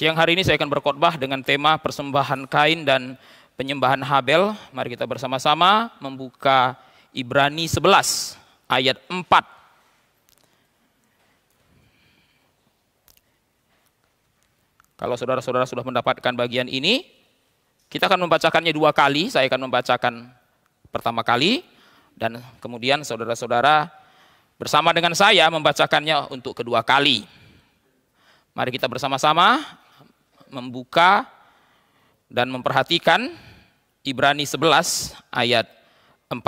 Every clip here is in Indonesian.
Siang hari ini saya akan berkhotbah dengan tema persembahan Kain dan penyembahan Habel. Mari kita bersama-sama membuka Ibrani 11 ayat 4. Kalau saudara-saudara sudah mendapatkan bagian ini, kita akan membacakannya dua kali. Saya akan membacakan pertama kali dan kemudian saudara-saudara bersama dengan saya membacakannya untuk kedua kali. Mari kita bersama-sama membuka dan memperhatikan Ibrani 11 ayat 4.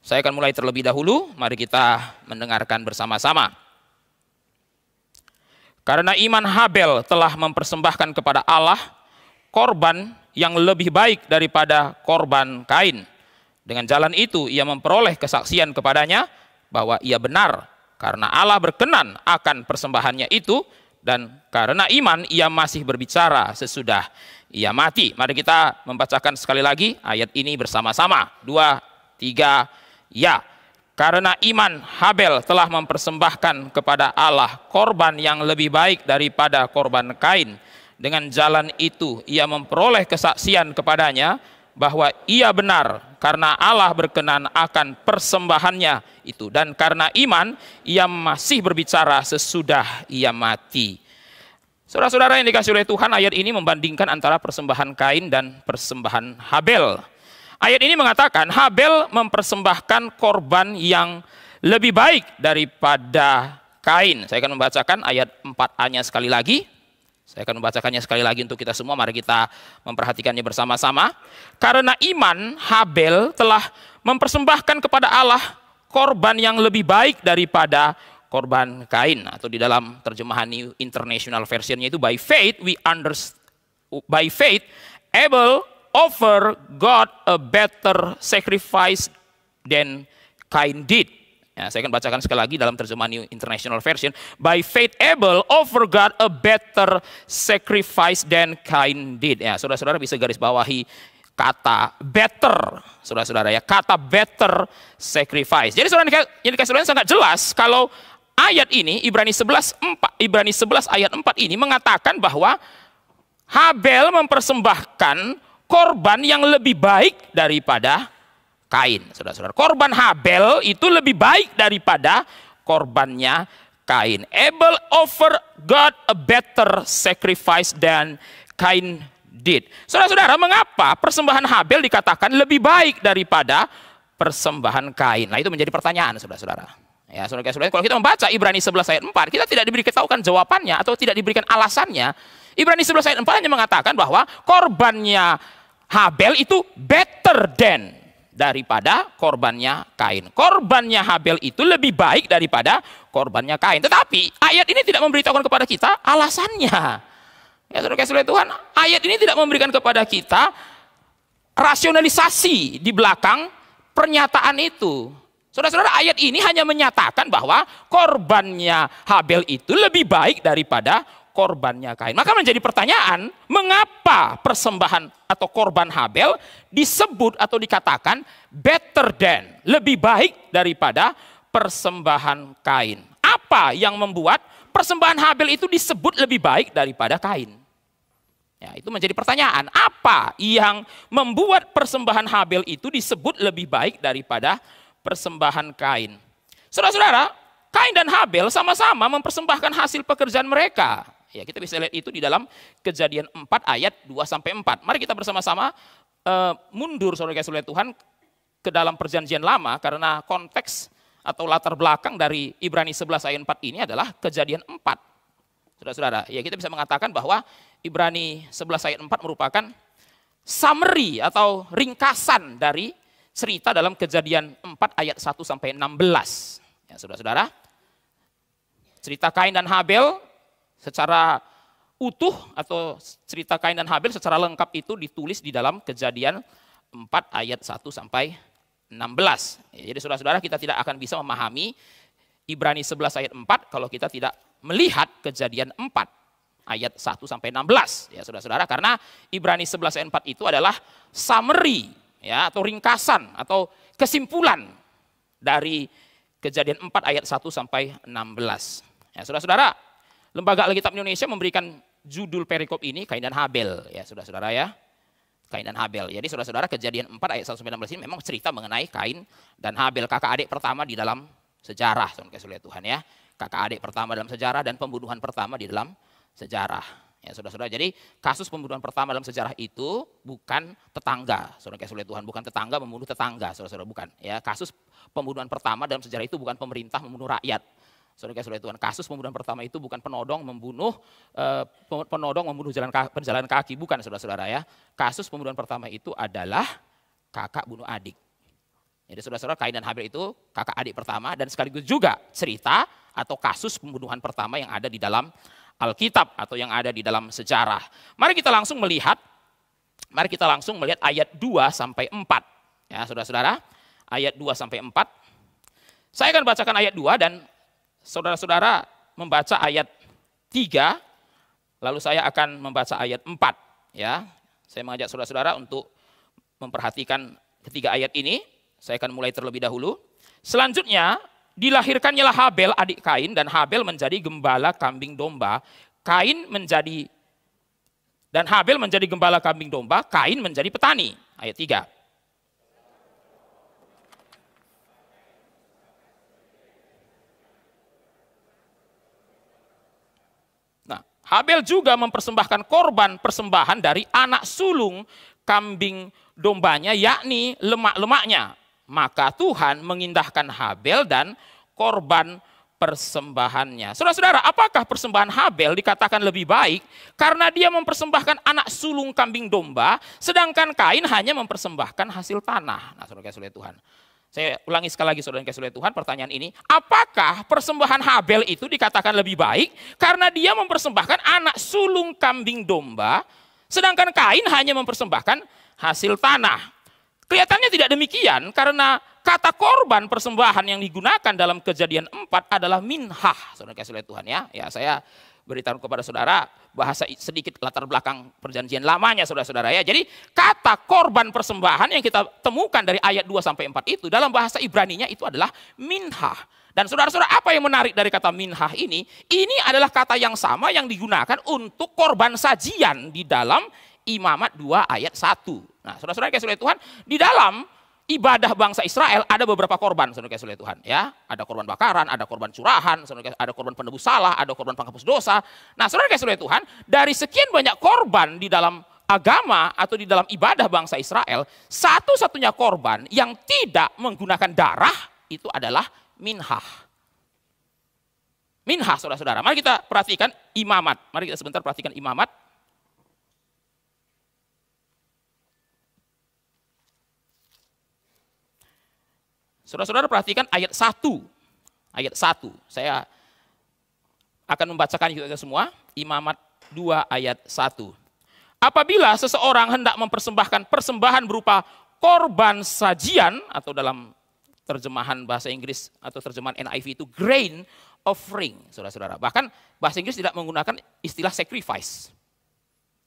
Saya akan mulai terlebih dahulu, mari kita mendengarkan bersama-sama. Karena iman Habel telah mempersembahkan kepada Allah korban yang lebih baik daripada korban Kain. Dengan jalan itu ia memperoleh kesaksian kepadanya bahwa ia benar karena Allah berkenan akan persembahannya itu dan karena iman ia masih berbicara sesudah ia mati. Mari kita membacakan sekali lagi ayat ini bersama-sama. Dua, tiga, ya. Karena iman Habel telah mempersembahkan kepada Allah korban yang lebih baik daripada korban kain. Dengan jalan itu ia memperoleh kesaksian kepadanya bahwa ia benar karena Allah berkenan akan persembahannya itu dan karena iman ia masih berbicara sesudah ia mati. Saudara-saudara yang dikasih oleh Tuhan, ayat ini membandingkan antara persembahan Kain dan persembahan Habel. Ayat ini mengatakan Habel mempersembahkan korban yang lebih baik daripada Kain. Saya akan membacakan ayat 4A-nya sekali lagi. Saya akan membacakannya sekali lagi untuk kita semua, mari kita memperhatikannya bersama-sama. Karena iman, Habel telah mempersembahkan kepada Allah korban yang lebih baik daripada korban kain atau di dalam terjemahan New International Versionnya itu by faith we under by faith Abel offer God a better sacrifice than Kain did. Ya, saya akan bacakan sekali lagi dalam terjemahan New International Version. By faith Abel offered God a better sacrifice than Cain did. Ya, saudara-saudara bisa garis bawahi kata better, saudara-saudara ya, kata better sacrifice. Jadi saudara yang dikasih Tuhan sangat jelas kalau ayat ini Ibrani 11 4 Ibrani 11 ayat 4 ini mengatakan bahwa Habel mempersembahkan korban yang lebih baik daripada Kain. Saudara-saudara, korban Habel itu lebih baik daripada korbannya Kain. Abel offer God a better sacrifice than Kain did. Saudara-saudara, mengapa persembahan Habel dikatakan lebih baik daripada persembahan Kain? Nah, itu menjadi pertanyaan, saudara-saudara. Ya, saudara-saudara, kalau kita membaca Ibrani 11 ayat 4, kita tidak diberi ketahukan jawabannya atau tidak diberikan alasannya. Ibrani 11 ayat 4 hanya mengatakan bahwa korbannya Habel itu better than daripada korbannya Kain. Korbannya Habel itu lebih baik daripada korbannya Kain. Tetapi ayat ini tidak memberitahukan kepada kita alasannya. Ya saudara kasih Tuhan, ayat ini tidak memberikan kepada kita rasionalisasi di belakang pernyataan itu. Saudara-saudara, ayat ini hanya menyatakan bahwa korbannya Habel itu lebih baik daripada korbannya Kain. Maka menjadi pertanyaan, mengapa persembahan atau korban Habel disebut atau dikatakan better than, lebih baik daripada persembahan Kain? Apa yang membuat persembahan Habel itu disebut lebih baik daripada Kain? Ya, itu menjadi pertanyaan, apa yang membuat persembahan Habel itu disebut lebih baik daripada persembahan Kain? Saudara-saudara, Kain dan Habel sama-sama mempersembahkan hasil pekerjaan mereka. Ya, kita bisa lihat itu di dalam Kejadian 4 ayat 2 sampai 4. Mari kita bersama-sama uh, mundur Saudara kasih oleh Tuhan ke dalam perjanjian lama karena konteks atau latar belakang dari Ibrani 11 ayat 4 ini adalah Kejadian 4. Saudara-saudara, ya kita bisa mengatakan bahwa Ibrani 11 ayat 4 merupakan summary atau ringkasan dari cerita dalam Kejadian 4 ayat 1 sampai 16. Ya, Saudara-saudara, cerita Kain dan Habel secara utuh atau cerita Kain dan Habil secara lengkap itu ditulis di dalam kejadian 4 ayat 1 sampai 16. Ya, jadi saudara-saudara kita tidak akan bisa memahami Ibrani 11 ayat 4 kalau kita tidak melihat kejadian 4 ayat 1 sampai 16 ya saudara-saudara karena Ibrani 11 ayat 4 itu adalah summary ya atau ringkasan atau kesimpulan dari kejadian 4 ayat 1 sampai 16. Ya saudara-saudara, Lembaga Alkitab Indonesia memberikan judul perikop ini kain dan Habel ya saudara-saudara ya. kain dan Habel. Jadi saudara-saudara kejadian 4 ayat 119 ini memang cerita mengenai Kain dan Habel kakak adik pertama di dalam sejarah saudara saudara Tuhan ya. Kakak adik pertama dalam sejarah dan pembunuhan pertama di dalam sejarah. Ya saudara-saudara, jadi kasus pembunuhan pertama dalam sejarah itu bukan tetangga, saudara kasih Tuhan, bukan tetangga membunuh tetangga, saudara-saudara bukan. Ya kasus pembunuhan pertama dalam sejarah itu bukan pemerintah membunuh rakyat, Saudara-saudara Tuhan, kasus pembunuhan pertama itu bukan penodong membunuh eh, penodong membunuh jalan penjalan kaki, bukan saudara-saudara ya. Kasus pembunuhan pertama itu adalah kakak bunuh adik. Jadi saudara-saudara Kain dan Habil itu kakak adik pertama dan sekaligus juga cerita atau kasus pembunuhan pertama yang ada di dalam Alkitab atau yang ada di dalam sejarah. Mari kita langsung melihat mari kita langsung melihat ayat 2 sampai 4. Ya, saudara-saudara, ayat 2 sampai 4. Saya akan bacakan ayat 2 dan saudara-saudara membaca ayat 3, lalu saya akan membaca ayat 4. Ya, saya mengajak saudara-saudara untuk memperhatikan ketiga ayat ini. Saya akan mulai terlebih dahulu. Selanjutnya, dilahirkannya Habel adik Kain dan Habel menjadi gembala kambing domba. Kain menjadi dan Habel menjadi gembala kambing domba, Kain menjadi petani. Ayat 3. Habel juga mempersembahkan korban persembahan dari anak sulung kambing dombanya yakni lemak-lemaknya. Maka Tuhan mengindahkan Habel dan korban persembahannya. Saudara-saudara, apakah persembahan Habel dikatakan lebih baik karena dia mempersembahkan anak sulung kambing domba, sedangkan Kain hanya mempersembahkan hasil tanah. Nah, saudara-saudara Tuhan. Saya ulangi sekali lagi saudara yang kasih oleh Tuhan pertanyaan ini. Apakah persembahan Habel itu dikatakan lebih baik karena dia mempersembahkan anak sulung kambing domba sedangkan Kain hanya mempersembahkan hasil tanah. Kelihatannya tidak demikian karena kata korban persembahan yang digunakan dalam kejadian 4 adalah minhah. Saudara kasih oleh Tuhan ya. Ya saya beritahu kepada saudara bahasa sedikit latar belakang perjanjian lamanya saudara-saudara ya. Jadi kata korban persembahan yang kita temukan dari ayat 2 sampai 4 itu dalam bahasa ibrani nya itu adalah minha. Dan saudara-saudara apa yang menarik dari kata minha ini? Ini adalah kata yang sama yang digunakan untuk korban sajian di dalam imamat 2 ayat 1. Nah saudara-saudara kasih Tuhan di dalam ibadah bangsa Israel ada beberapa korban saudara kasih Tuhan ya ada korban bakaran ada korban curahan saudara ada korban penebus salah ada korban penghapus dosa nah saudara kasih Tuhan dari sekian banyak korban di dalam agama atau di dalam ibadah bangsa Israel satu-satunya korban yang tidak menggunakan darah itu adalah minhah minhah saudara-saudara mari kita perhatikan imamat mari kita sebentar perhatikan imamat Saudara-saudara perhatikan ayat 1. Ayat 1. Saya akan membacakan juga semua. Imamat 2 ayat 1. Apabila seseorang hendak mempersembahkan persembahan berupa korban sajian atau dalam terjemahan bahasa Inggris atau terjemahan NIV itu grain offering, saudara-saudara. Bahkan bahasa Inggris tidak menggunakan istilah sacrifice.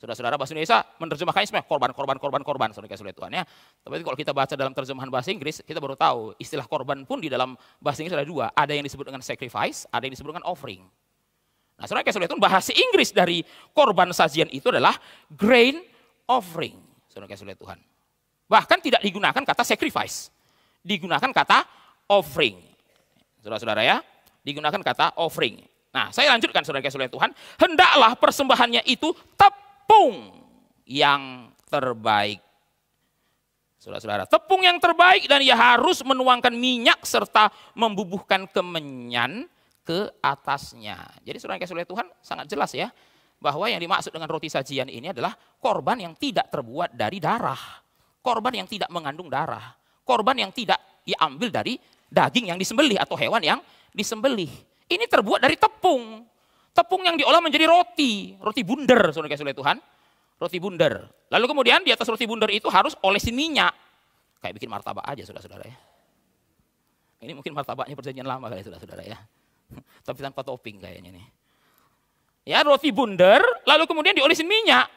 Saudara-saudara bahasa Indonesia menerjemahkannya sebenarnya korban, korban, korban, korban. Saudara kasih Tuhan ya. Tapi kalau kita baca dalam terjemahan bahasa Inggris, kita baru tahu istilah korban pun di dalam bahasa Inggris ada dua. Ada yang disebut dengan sacrifice, ada yang disebut dengan offering. Nah saudara kasih Tuhan bahasa Inggris dari korban sajian itu adalah grain offering. Saudara kasih Tuhan. Bahkan tidak digunakan kata sacrifice. Digunakan kata offering. Saudara-saudara ya, digunakan kata offering. Nah, saya lanjutkan saudara saudara Tuhan, hendaklah persembahannya itu tetap tepung yang terbaik. Saudara-saudara, tepung yang terbaik dan ia harus menuangkan minyak serta membubuhkan kemenyan ke atasnya. Jadi saudara yang oleh Tuhan sangat jelas ya bahwa yang dimaksud dengan roti sajian ini adalah korban yang tidak terbuat dari darah. Korban yang tidak mengandung darah. Korban yang tidak diambil dari daging yang disembelih atau hewan yang disembelih. Ini terbuat dari tepung. Tepung yang diolah menjadi roti, roti bundar, saudara kasih oleh Tuhan, roti bundar. Lalu kemudian di atas roti bundar itu harus olesi minyak. Kayak bikin martabak aja saudara-saudara ya. Ini mungkin martabaknya perjanjian lama kali saudara-saudara ya. Tapi tanpa topping kayaknya nih. Ya roti bundar, lalu kemudian diolesi minyak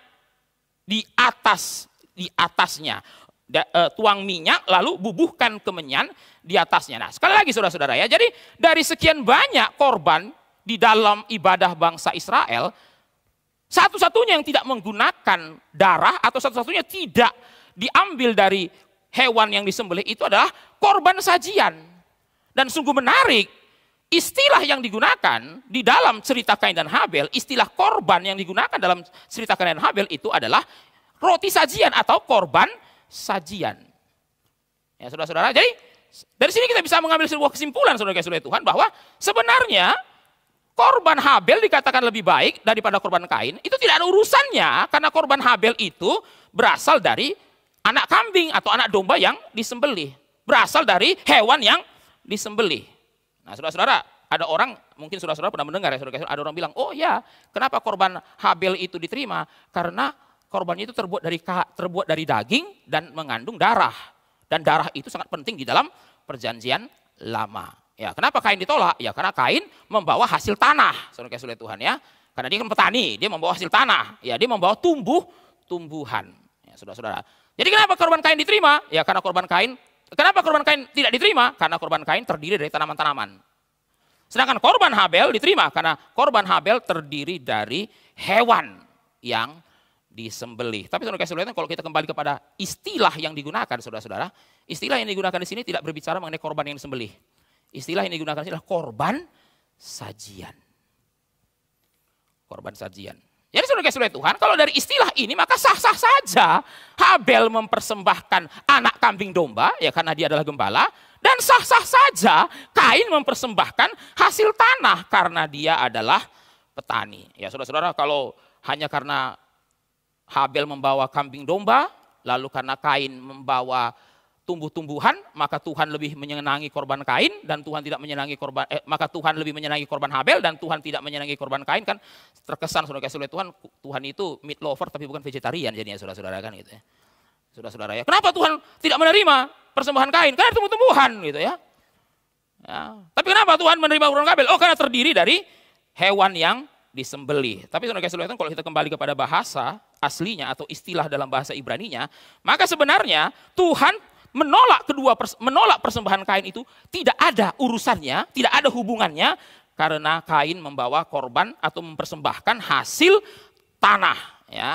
di atas di atasnya da, e, tuang minyak lalu bubuhkan kemenyan di atasnya. Nah, sekali lagi saudara-saudara ya. Jadi dari sekian banyak korban di dalam ibadah bangsa Israel, satu-satunya yang tidak menggunakan darah atau satu-satunya tidak diambil dari hewan yang disembelih itu adalah korban sajian. Dan sungguh menarik, istilah yang digunakan di dalam cerita Kain dan Habel, istilah korban yang digunakan dalam cerita Kain dan Habel itu adalah roti sajian atau korban sajian. Ya saudara-saudara, jadi dari sini kita bisa mengambil sebuah kesimpulan saudara-saudara Tuhan bahwa sebenarnya korban Habel dikatakan lebih baik daripada korban Kain, itu tidak ada urusannya karena korban Habel itu berasal dari anak kambing atau anak domba yang disembelih, berasal dari hewan yang disembelih. Nah, saudara-saudara, ada orang mungkin saudara-saudara pernah mendengar ya saudara-saudara ada orang bilang, "Oh ya, kenapa korban Habel itu diterima? Karena korban itu terbuat dari terbuat dari daging dan mengandung darah. Dan darah itu sangat penting di dalam perjanjian lama." Ya, kenapa kain ditolak? Ya karena kain membawa hasil tanah, saudara kasih oleh Tuhan ya. Karena dia kan petani, dia membawa hasil tanah. Ya, dia membawa tumbuh tumbuhan. Ya, saudara-saudara. Jadi kenapa korban kain diterima? Ya karena korban kain Kenapa korban kain tidak diterima? Karena korban kain terdiri dari tanaman-tanaman. Sedangkan korban Habel diterima karena korban Habel terdiri dari hewan yang disembeli. Tapi saudara kasih kalau kita kembali kepada istilah yang digunakan saudara-saudara, istilah yang digunakan di sini tidak berbicara mengenai korban yang disembeli. Istilah ini digunakan istilah korban sajian. Korban sajian. Jadi saudara-saudara Tuhan, kalau dari istilah ini maka sah-sah saja Habel mempersembahkan anak kambing domba, ya karena dia adalah gembala, dan sah-sah saja Kain mempersembahkan hasil tanah karena dia adalah petani. Ya saudara-saudara, kalau hanya karena Habel membawa kambing domba, lalu karena Kain membawa tumbuh-tumbuhan, maka Tuhan lebih menyenangi korban Kain dan Tuhan tidak menyenangi korban eh, maka Tuhan lebih menyenangi korban Habel dan Tuhan tidak menyenangi korban Kain kan terkesan sudah kasih oleh Tuhan Tuhan itu meat lover tapi bukan vegetarian jadinya saudara-saudara kan gitu ya. Saudara-saudara ya. Kenapa Tuhan tidak menerima persembahan Kain? Karena tumbuh-tumbuhan gitu ya. ya. Tapi kenapa Tuhan menerima korban Habel? Oh karena terdiri dari hewan yang disembeli Tapi saudara kasih oleh Tuhan kalau kita kembali kepada bahasa aslinya atau istilah dalam bahasa Ibrani-nya, maka sebenarnya Tuhan menolak kedua menolak persembahan kain itu tidak ada urusannya, tidak ada hubungannya karena kain membawa korban atau mempersembahkan hasil tanah ya.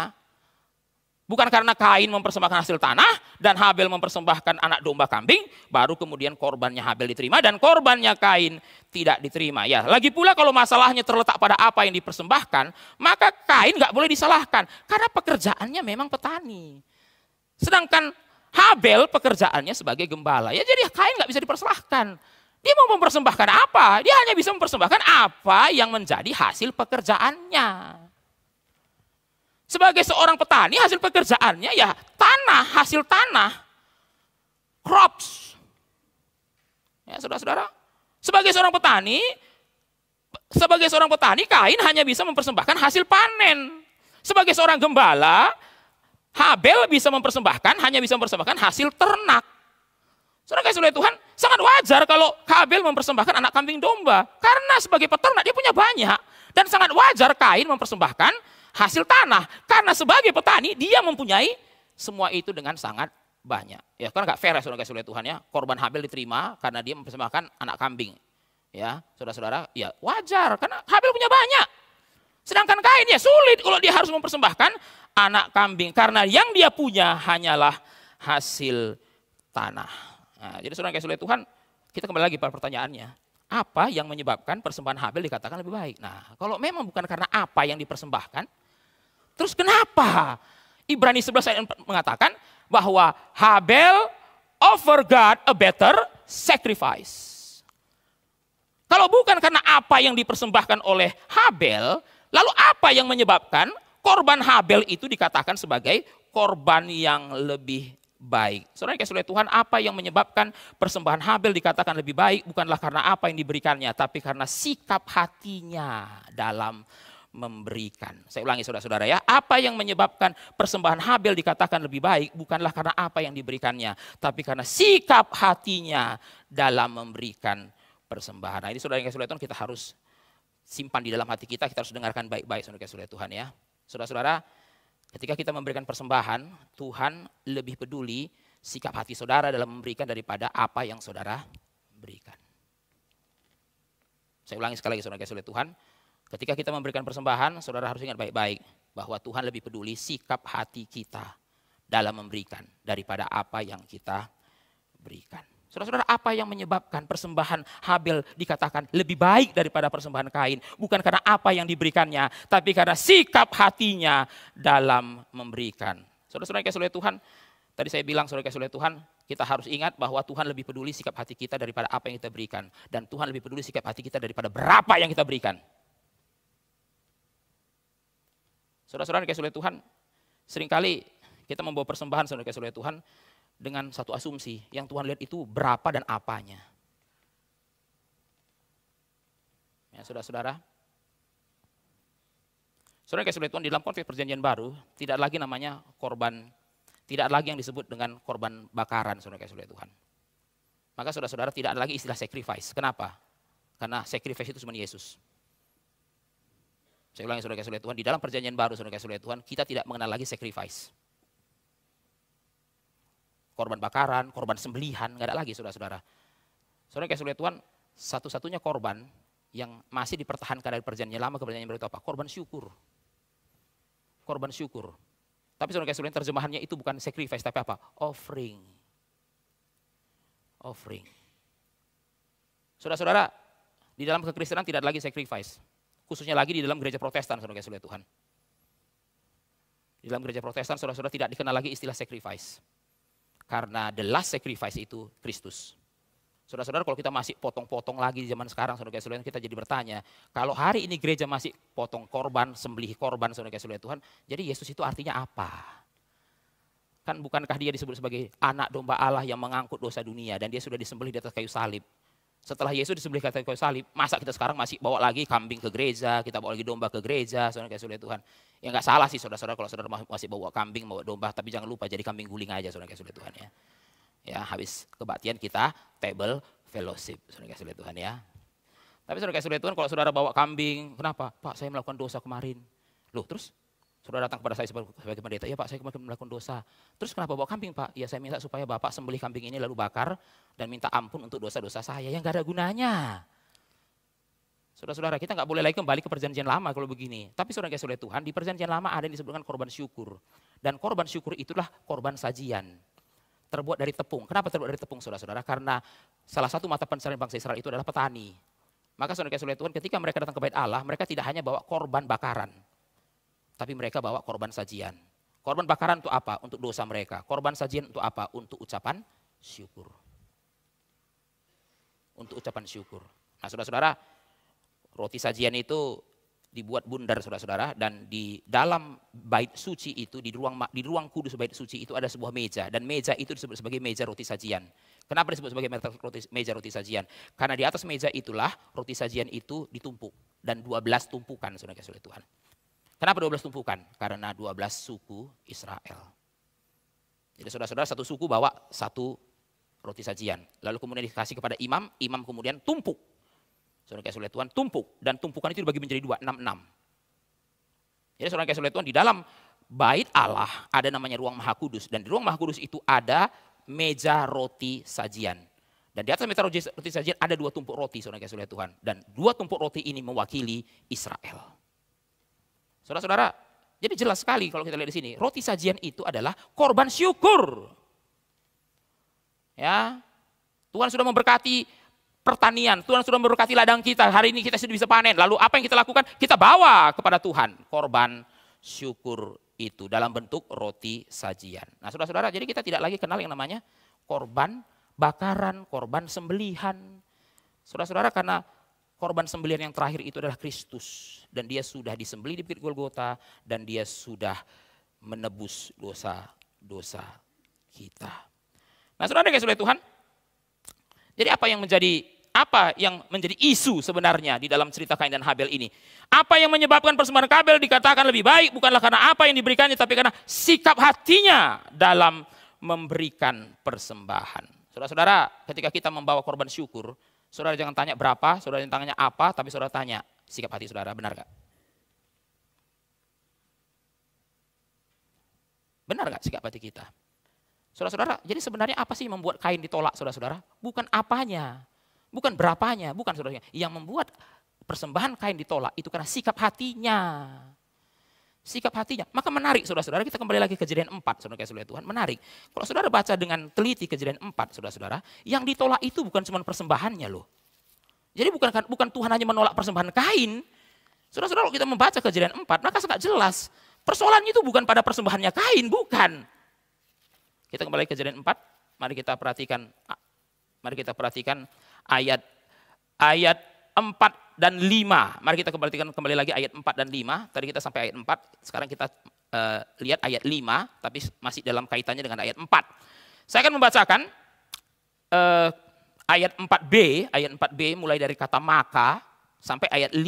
Bukan karena Kain mempersembahkan hasil tanah dan Habel mempersembahkan anak domba kambing, baru kemudian korbannya Habel diterima dan korbannya Kain tidak diterima. Ya, lagi pula kalau masalahnya terletak pada apa yang dipersembahkan, maka Kain nggak boleh disalahkan karena pekerjaannya memang petani. Sedangkan Habel pekerjaannya sebagai gembala. Ya jadi Kain nggak bisa diperserahkan. Dia mau mempersembahkan apa? Dia hanya bisa mempersembahkan apa yang menjadi hasil pekerjaannya. Sebagai seorang petani hasil pekerjaannya ya tanah, hasil tanah. Crops. Ya saudara-saudara. Sebagai seorang petani, sebagai seorang petani kain hanya bisa mempersembahkan hasil panen. Sebagai seorang gembala, Habel bisa mempersembahkan, hanya bisa mempersembahkan hasil ternak. Saudara kasih oleh Tuhan, sangat wajar kalau Habel mempersembahkan anak kambing domba. Karena sebagai peternak dia punya banyak. Dan sangat wajar Kain mempersembahkan hasil tanah. Karena sebagai petani dia mempunyai semua itu dengan sangat banyak. Ya kan nggak fair ya saudara kasih oleh Tuhan ya. Korban Habel diterima karena dia mempersembahkan anak kambing. Ya saudara-saudara ya wajar karena Habel punya banyak. Sedangkan Kain ya sulit kalau dia harus mempersembahkan anak kambing. Karena yang dia punya hanyalah hasil tanah. Nah, jadi seorang kasih Tuhan, kita kembali lagi pada pertanyaannya. Apa yang menyebabkan persembahan Habel dikatakan lebih baik? Nah, kalau memang bukan karena apa yang dipersembahkan, terus kenapa? Ibrani 11 ayat mengatakan bahwa Habel offer God a better sacrifice. Kalau bukan karena apa yang dipersembahkan oleh Habel, lalu apa yang menyebabkan korban Habel itu dikatakan sebagai korban yang lebih baik. Saudara kasih oleh Tuhan, apa yang menyebabkan persembahan Habel dikatakan lebih baik bukanlah karena apa yang diberikannya, tapi karena sikap hatinya dalam memberikan. Saya ulangi saudara-saudara ya, apa yang menyebabkan persembahan Habel dikatakan lebih baik bukanlah karena apa yang diberikannya, tapi karena sikap hatinya dalam memberikan persembahan. Nah ini saudara yang kasih oleh Tuhan kita harus simpan di dalam hati kita, kita harus dengarkan baik-baik saudara kasih oleh Tuhan ya. Saudara-saudara, ketika kita memberikan persembahan, Tuhan lebih peduli sikap hati saudara dalam memberikan daripada apa yang saudara berikan. Saya ulangi sekali lagi saudara saudara Tuhan. Ketika kita memberikan persembahan, saudara harus ingat baik-baik bahwa Tuhan lebih peduli sikap hati kita dalam memberikan daripada apa yang kita berikan. Saudara-saudara, apa yang menyebabkan persembahan Habil dikatakan lebih baik daripada persembahan Kain? Bukan karena apa yang diberikannya, tapi karena sikap hatinya dalam memberikan. Saudara-saudara kasih oleh Tuhan, tadi saya bilang saudara kasih oleh Tuhan, kita harus ingat bahwa Tuhan lebih peduli sikap hati kita daripada apa yang kita berikan. Dan Tuhan lebih peduli sikap hati kita daripada berapa yang kita berikan. Saudara-saudara kasih oleh Tuhan, seringkali kita membawa persembahan saudara saudara oleh Tuhan, dengan satu asumsi, yang Tuhan lihat itu berapa dan apanya. Ya, saudara-saudara. Saudara kasih Tuhan di dalam konflik perjanjian baru, tidak lagi namanya korban, tidak lagi yang disebut dengan korban bakaran, saudara kasih Tuhan. Maka saudara-saudara tidak ada lagi istilah sacrifice. Kenapa? Karena sacrifice itu cuma Yesus. Saya ulangi saudara kasih Tuhan, di dalam perjanjian baru saudara kasih Tuhan, kita tidak mengenal lagi sacrifice korban bakaran, korban sembelihan, nggak ada lagi saudara-saudara. Saudara kayak sulit Tuhan, satu-satunya korban yang masih dipertahankan dari perjanjian lama ke perjanjian baru itu apa? Korban syukur. Korban syukur. Tapi saudara kayak sulit terjemahannya itu bukan sacrifice tapi apa? Offering. Offering. Saudara-saudara, di dalam kekristenan tidak ada lagi sacrifice. Khususnya lagi di dalam gereja protestan, saudara kayak sulit Tuhan. Di dalam gereja protestan, saudara-saudara tidak dikenal lagi istilah sacrifice. Karena the last sacrifice itu Kristus. Saudara-saudara kalau kita masih potong-potong lagi zaman sekarang saudara saudara kita jadi bertanya, kalau hari ini gereja masih potong korban, sembelih korban saudara saudara Tuhan, jadi Yesus itu artinya apa? Kan bukankah dia disebut sebagai anak domba Allah yang mengangkut dosa dunia dan dia sudah disembelih di atas kayu salib. Setelah Yesus disembelih kata kayu salib, masa kita sekarang masih bawa lagi kambing ke gereja, kita bawa lagi domba ke gereja, saudara kasih Tuhan. Ya nggak salah sih saudara-saudara kalau saudara masih bawa kambing, bawa domba, tapi jangan lupa jadi kambing guling aja saudara kasih Tuhan ya. Ya habis kebaktian kita table fellowship saudara kasih Tuhan ya. Tapi saudara kasih Tuhan kalau saudara bawa kambing, kenapa? Pak saya melakukan dosa kemarin. Loh terus Saudara datang kepada saya sebagai pendeta, ya Pak saya kemarin melakukan dosa. Terus kenapa bawa kambing Pak? Ya saya minta supaya Bapak sembelih kambing ini lalu bakar dan minta ampun untuk dosa-dosa saya yang gak ada gunanya. Saudara-saudara kita nggak boleh lagi kembali ke perjanjian lama kalau begini. Tapi saudara saudara Tuhan di perjanjian lama ada yang disebutkan korban syukur. Dan korban syukur itulah korban sajian terbuat dari tepung. Kenapa terbuat dari tepung saudara-saudara? Karena salah satu mata pencarian bangsa Israel itu adalah petani. Maka saudara saudara Tuhan ketika mereka datang ke bait Allah, mereka tidak hanya bawa korban bakaran. Tapi mereka bawa korban sajian. Korban bakaran untuk apa? Untuk dosa mereka. Korban sajian untuk apa? Untuk ucapan syukur. Untuk ucapan syukur. Nah saudara-saudara, roti sajian itu dibuat bundar saudara-saudara dan di dalam bait suci itu di ruang di ruang kudus bait suci itu ada sebuah meja dan meja itu disebut sebagai meja roti sajian. Kenapa disebut sebagai meja roti, meja roti sajian? Karena di atas meja itulah roti sajian itu ditumpuk dan 12 tumpukan saudara-saudara Tuhan. Kenapa 12 tumpukan? Karena 12 suku Israel. Jadi saudara-saudara satu suku bawa satu roti sajian. Lalu kemudian dikasih kepada imam, imam kemudian tumpuk. Saudara kaya sulit Tuhan tumpuk. Dan tumpukan itu dibagi menjadi dua, enam, enam. Jadi saudara kaya sulit Tuhan di dalam bait Allah ada namanya ruang maha kudus. Dan di ruang maha kudus itu ada meja roti sajian. Dan di atas meja roti sajian ada dua tumpuk roti saudara kaya sulit Tuhan. Dan dua tumpuk roti ini mewakili Israel. Saudara-saudara, jadi jelas sekali kalau kita lihat di sini, roti sajian itu adalah korban syukur. Ya, Tuhan sudah memberkati pertanian, Tuhan sudah memberkati ladang kita, hari ini kita sudah bisa panen. Lalu apa yang kita lakukan? Kita bawa kepada Tuhan korban syukur itu dalam bentuk roti sajian. Nah saudara-saudara, jadi kita tidak lagi kenal yang namanya korban bakaran, korban sembelihan. Saudara-saudara karena korban sembelian yang terakhir itu adalah Kristus. Dan dia sudah disembeli di Bukit Golgota dan dia sudah menebus dosa-dosa kita. Nah saudara yang sudah Tuhan, jadi apa yang menjadi apa yang menjadi isu sebenarnya di dalam cerita Kain dan Habel ini? Apa yang menyebabkan persembahan Kabel dikatakan lebih baik bukanlah karena apa yang diberikannya tapi karena sikap hatinya dalam memberikan persembahan. Saudara-saudara, ketika kita membawa korban syukur, Saudara jangan tanya berapa, saudara jangan tanya apa, tapi saudara tanya sikap hati saudara, benar gak? Benar gak sikap hati kita? Saudara-saudara, jadi sebenarnya apa sih membuat kain ditolak, saudara-saudara? Bukan apanya, bukan berapanya, bukan saudara. Yang membuat persembahan kain ditolak itu karena sikap hatinya sikap hatinya. Maka menarik saudara-saudara, kita kembali lagi ke kejadian 4, saudara-saudara Tuhan, menarik. Kalau saudara baca dengan teliti kejadian 4, saudara-saudara, yang ditolak itu bukan cuma persembahannya loh. Jadi bukan kan, bukan Tuhan hanya menolak persembahan Kain. Saudara-saudara kita membaca kejadian 4, maka sangat jelas persoalannya itu bukan pada persembahannya Kain, bukan. Kita kembali ke kejadian 4, mari kita perhatikan ah, mari kita perhatikan ayat ayat 4 dan 5. Mari kita kembalikan kembali lagi ayat 4 dan 5. Tadi kita sampai ayat 4, sekarang kita uh, lihat ayat 5 tapi masih dalam kaitannya dengan ayat 4. Saya akan membacakan uh, ayat 4B, ayat 4B mulai dari kata maka sampai ayat 5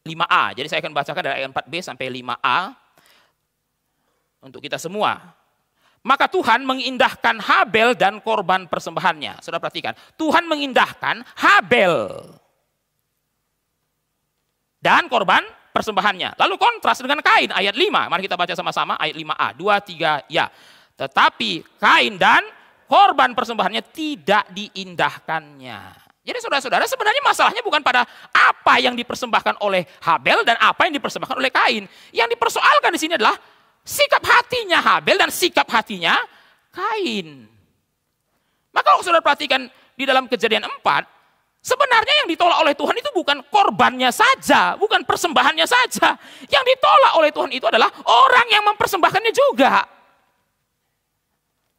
5A. Jadi saya akan bacakan dari ayat 4B sampai 5A untuk kita semua. Maka Tuhan mengindahkan Habel dan korban persembahannya. Sudah perhatikan, Tuhan mengindahkan Habel dan korban persembahannya. Lalu kontras dengan Kain ayat 5. Mari kita baca sama-sama ayat 5A, 2, 3, ya. Tetapi Kain dan korban persembahannya tidak diindahkannya. Jadi saudara-saudara sebenarnya masalahnya bukan pada apa yang dipersembahkan oleh Habel dan apa yang dipersembahkan oleh Kain. Yang dipersoalkan di sini adalah sikap hatinya Habel dan sikap hatinya Kain. Maka kalau saudara perhatikan di dalam kejadian 4, Sebenarnya yang ditolak oleh Tuhan itu bukan korbannya saja, bukan persembahannya saja. Yang ditolak oleh Tuhan itu adalah orang yang mempersembahkannya juga.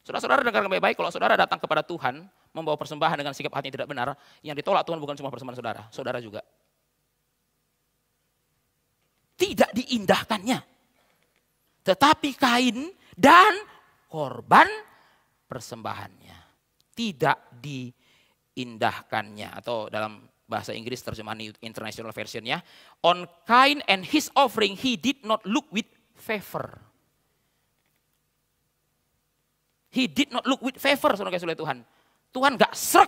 Saudara-saudara dengar baik-baik, kalau saudara datang kepada Tuhan, membawa persembahan dengan sikap hati yang tidak benar, yang ditolak Tuhan bukan cuma persembahan saudara, saudara juga. Tidak diindahkannya. Tetapi kain dan korban persembahannya. Tidak diindahkannya Indahkannya atau dalam bahasa Inggris terjemahan international versionnya on Cain and his offering he did not look with favor he did not look with favor saudara kasih Tuhan Tuhan gak serak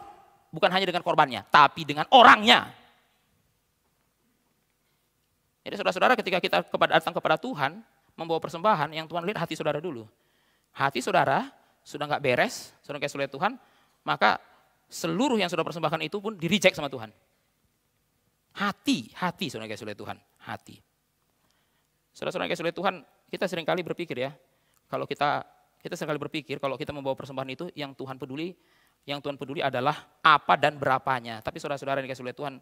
bukan hanya dengan korbannya tapi dengan orangnya jadi saudara-saudara ketika kita kepada datang kepada Tuhan membawa persembahan yang Tuhan lihat hati saudara dulu hati saudara sudah gak beres saudara kasih Tuhan maka seluruh yang sudah persembahkan itu pun di reject sama Tuhan. Hati, hati saudara saudara oleh Tuhan, hati. Saudara-saudara kasih oleh Tuhan, kita sering kali berpikir ya, kalau kita kita seringkali berpikir kalau kita membawa persembahan itu yang Tuhan peduli, yang Tuhan peduli adalah apa dan berapanya. Tapi saudara-saudara yang dikasih oleh Tuhan,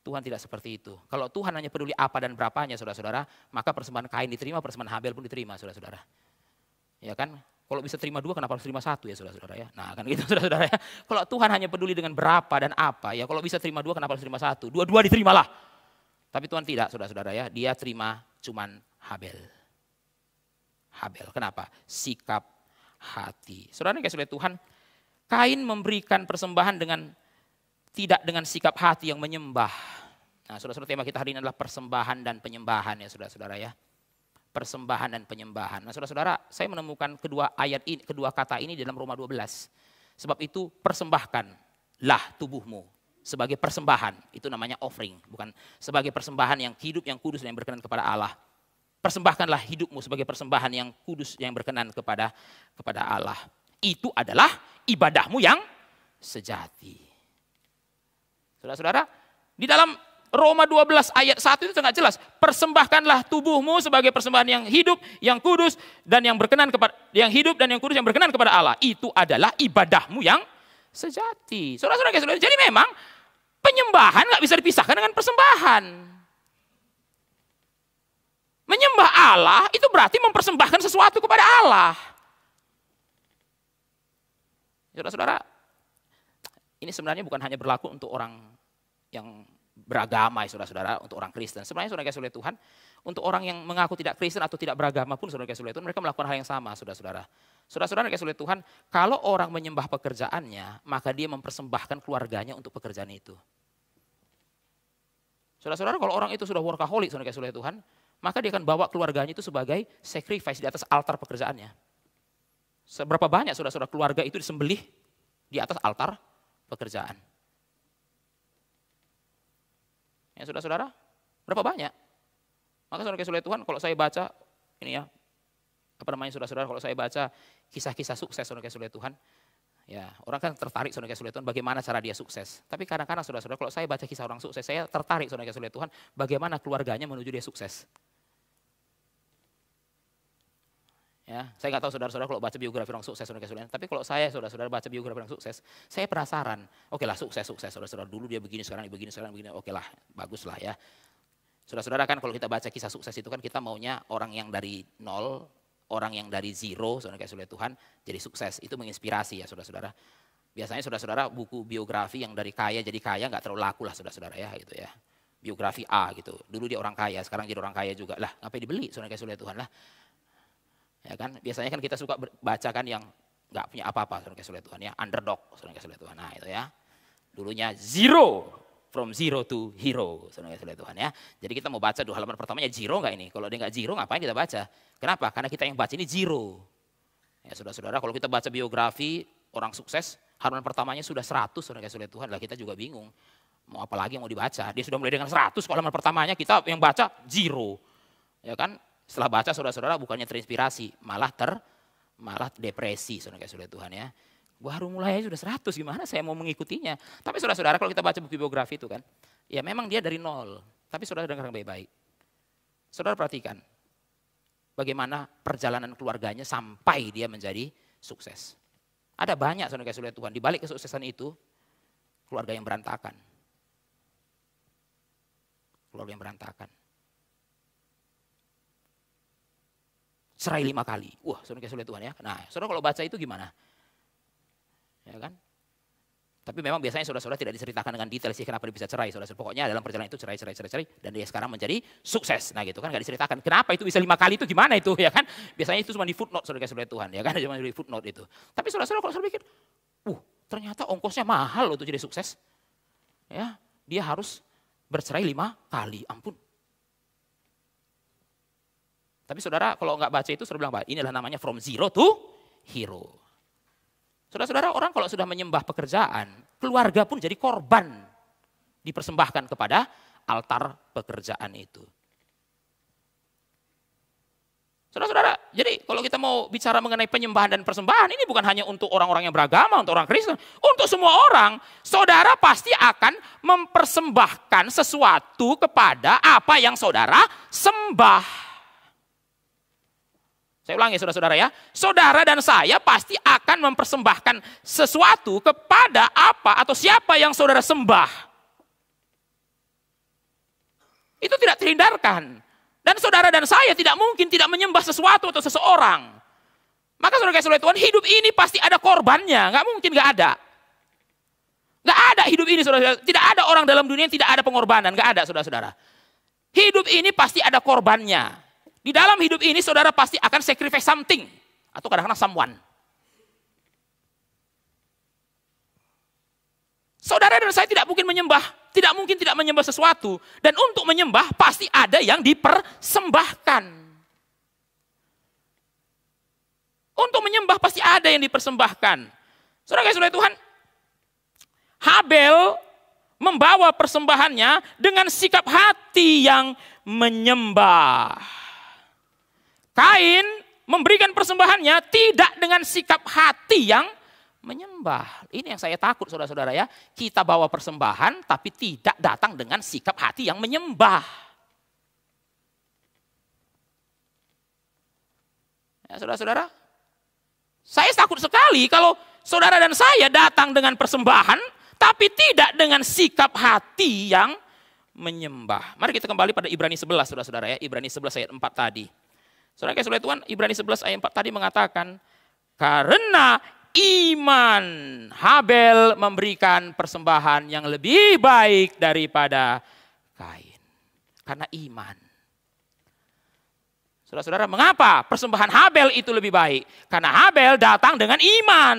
Tuhan tidak seperti itu. Kalau Tuhan hanya peduli apa dan berapanya saudara-saudara, maka persembahan kain diterima, persembahan Habel pun diterima saudara-saudara. Ya kan? Kalau bisa terima dua, kenapa harus terima satu ya saudara-saudara ya? Nah kan gitu saudara-saudara ya. Kalau Tuhan hanya peduli dengan berapa dan apa ya, kalau bisa terima dua, kenapa harus terima satu? Dua-dua diterimalah. Tapi Tuhan tidak saudara-saudara ya, dia terima cuman Habel. Habel, kenapa? Sikap hati. Saudara kayak saudara Tuhan, Kain memberikan persembahan dengan tidak dengan sikap hati yang menyembah. Nah, saudara-saudara tema kita hari ini adalah persembahan dan penyembahan ya saudara-saudara ya persembahan dan penyembahan. Nah saudara-saudara, saya menemukan kedua ayat ini, kedua kata ini dalam Roma 12. Sebab itu persembahkanlah tubuhmu sebagai persembahan. Itu namanya offering, bukan sebagai persembahan yang hidup, yang kudus, dan yang berkenan kepada Allah. Persembahkanlah hidupmu sebagai persembahan yang kudus, yang berkenan kepada kepada Allah. Itu adalah ibadahmu yang sejati. Saudara-saudara, di dalam Roma 12 ayat 1 itu sangat jelas. Persembahkanlah tubuhmu sebagai persembahan yang hidup, yang kudus dan yang berkenan kepada yang hidup dan yang kudus yang berkenan kepada Allah. Itu adalah ibadahmu yang sejati. Saudara-saudara, saudara, jadi memang penyembahan nggak bisa dipisahkan dengan persembahan. Menyembah Allah itu berarti mempersembahkan sesuatu kepada Allah. Saudara-saudara, ini sebenarnya bukan hanya berlaku untuk orang yang beragama ya saudara-saudara, untuk orang Kristen. Sebenarnya saudara kasih oleh Tuhan, untuk orang yang mengaku tidak Kristen atau tidak beragama pun saudara kasih oleh Tuhan, mereka melakukan hal yang sama saudara-saudara. Saudara-saudara kasih oleh Tuhan, kalau orang menyembah pekerjaannya, maka dia mempersembahkan keluarganya untuk pekerjaan itu. Saudara-saudara kalau orang itu sudah workaholic saudara kasih oleh Tuhan, maka dia akan bawa keluarganya itu sebagai sacrifice di atas altar pekerjaannya. Seberapa banyak saudara-saudara keluarga itu disembelih di atas altar pekerjaan. Ya saudara-saudara, berapa banyak? Maka saudara saudara Tuhan, kalau saya baca, ini ya, apa namanya saudara-saudara, kalau saya baca kisah-kisah sukses saudara saudara Tuhan, ya orang kan tertarik saudara saudara Tuhan, bagaimana cara dia sukses. Tapi kadang-kadang saudara-saudara, kalau saya baca kisah orang sukses, saya tertarik saudara saudara Tuhan, bagaimana keluarganya menuju dia sukses. Ya, saya nggak tahu saudara-saudara kalau baca biografi orang sukses saudara-saudara, tapi kalau saya saudara-saudara baca biografi orang sukses, saya penasaran. Oke lah sukses sukses saudara-saudara dulu dia begini sekarang dia begini sekarang begini, oke lah bagus lah ya. Saudara-saudara kan kalau kita baca kisah sukses itu kan kita maunya orang yang dari nol, orang yang dari zero, saudara-saudara Tuhan jadi sukses. Itu menginspirasi ya saudara-saudara. Biasanya saudara-saudara buku biografi yang dari kaya jadi kaya nggak terlalu laku lah saudara-saudara ya gitu ya biografi A gitu. Dulu dia orang kaya, sekarang jadi orang kaya juga. Lah, ngapain dibeli saudara saudara Tuhan lah. Ya kan? Biasanya kan kita suka baca kan yang nggak punya apa-apa saudara kasih Tuhan ya, underdog saudara kasih Tuhan. Nah, itu ya. Dulunya zero from zero to hero, saudara kasih Tuhan ya. Jadi kita mau baca dua halaman pertamanya zero nggak ini? Kalau dia nggak zero ngapain kita baca? Kenapa? Karena kita yang baca ini zero. Ya saudara-saudara, kalau kita baca biografi orang sukses, halaman pertamanya sudah seratus saudara kasih Tuhan, lah kita juga bingung. Mau apa lagi yang mau dibaca? Dia sudah mulai dengan seratus halaman pertamanya kita yang baca zero. Ya kan? Setelah baca saudara-saudara bukannya terinspirasi, malah ter malah depresi saudara-saudara Tuhan ya. Baru mulai aja sudah 100 gimana saya mau mengikutinya. Tapi saudara-saudara kalau kita baca buku biografi itu kan, ya memang dia dari nol. Tapi saudara yang baik-baik. Saudara perhatikan bagaimana perjalanan keluarganya sampai dia menjadi sukses. Ada banyak saudara-saudara Tuhan di balik kesuksesan itu keluarga yang berantakan. Keluarga yang berantakan. Serai lima kali. Wah, saudara kasih oleh Tuhan ya. Nah, saudara kalau baca itu gimana? Ya kan? Tapi memang biasanya saudara-saudara tidak diceritakan dengan detail sih kenapa dia bisa cerai. Saudara, saudara pokoknya dalam perjalanan itu cerai, cerai, cerai, cerai. Dan dia sekarang menjadi sukses. Nah gitu kan, nggak diceritakan. Kenapa itu bisa lima kali itu gimana itu ya kan? Biasanya itu cuma di footnote saudara saudara Tuhan ya kan, cuma di footnote itu. Tapi saudara-saudara kalau saudara pikir, uh ternyata ongkosnya mahal loh untuk jadi sukses. Ya, dia harus bercerai lima kali. Ampun, tapi saudara kalau nggak baca itu saudara bilang, ini inilah namanya from zero to hero. Saudara-saudara orang kalau sudah menyembah pekerjaan, keluarga pun jadi korban dipersembahkan kepada altar pekerjaan itu. Saudara-saudara, jadi kalau kita mau bicara mengenai penyembahan dan persembahan, ini bukan hanya untuk orang-orang yang beragama, untuk orang Kristen. Untuk semua orang, saudara pasti akan mempersembahkan sesuatu kepada apa yang saudara sembah. Saya ulangi saudara-saudara ya. Saudara dan saya pasti akan mempersembahkan sesuatu kepada apa atau siapa yang saudara sembah. Itu tidak terhindarkan. Dan saudara dan saya tidak mungkin tidak menyembah sesuatu atau seseorang. Maka saudara kasih Tuhan, hidup ini pasti ada korbannya. Gak mungkin gak ada. Gak ada hidup ini saudara-saudara. Tidak ada orang dalam dunia yang tidak ada pengorbanan. Gak ada saudara-saudara. Hidup ini pasti ada korbannya. Di dalam hidup ini saudara pasti akan sacrifice something. Atau kadang-kadang someone. Saudara dan saya tidak mungkin menyembah, tidak mungkin tidak menyembah sesuatu. Dan untuk menyembah pasti ada yang dipersembahkan. Untuk menyembah pasti ada yang dipersembahkan. Saudara saudara Tuhan, Habel membawa persembahannya dengan sikap hati yang menyembah. Kain memberikan persembahannya tidak dengan sikap hati yang menyembah. Ini yang saya takut saudara-saudara ya. Kita bawa persembahan tapi tidak datang dengan sikap hati yang menyembah. Ya saudara-saudara, saya takut sekali kalau saudara dan saya datang dengan persembahan tapi tidak dengan sikap hati yang menyembah. Mari kita kembali pada Ibrani 11 saudara-saudara ya. Ibrani 11 ayat 4 tadi. Saudara kasih Tuhan, Ibrani 11 ayat 4 tadi mengatakan, karena iman Habel memberikan persembahan yang lebih baik daripada Kain. Karena iman. Saudara-saudara, mengapa persembahan Habel itu lebih baik? Karena Habel datang dengan iman.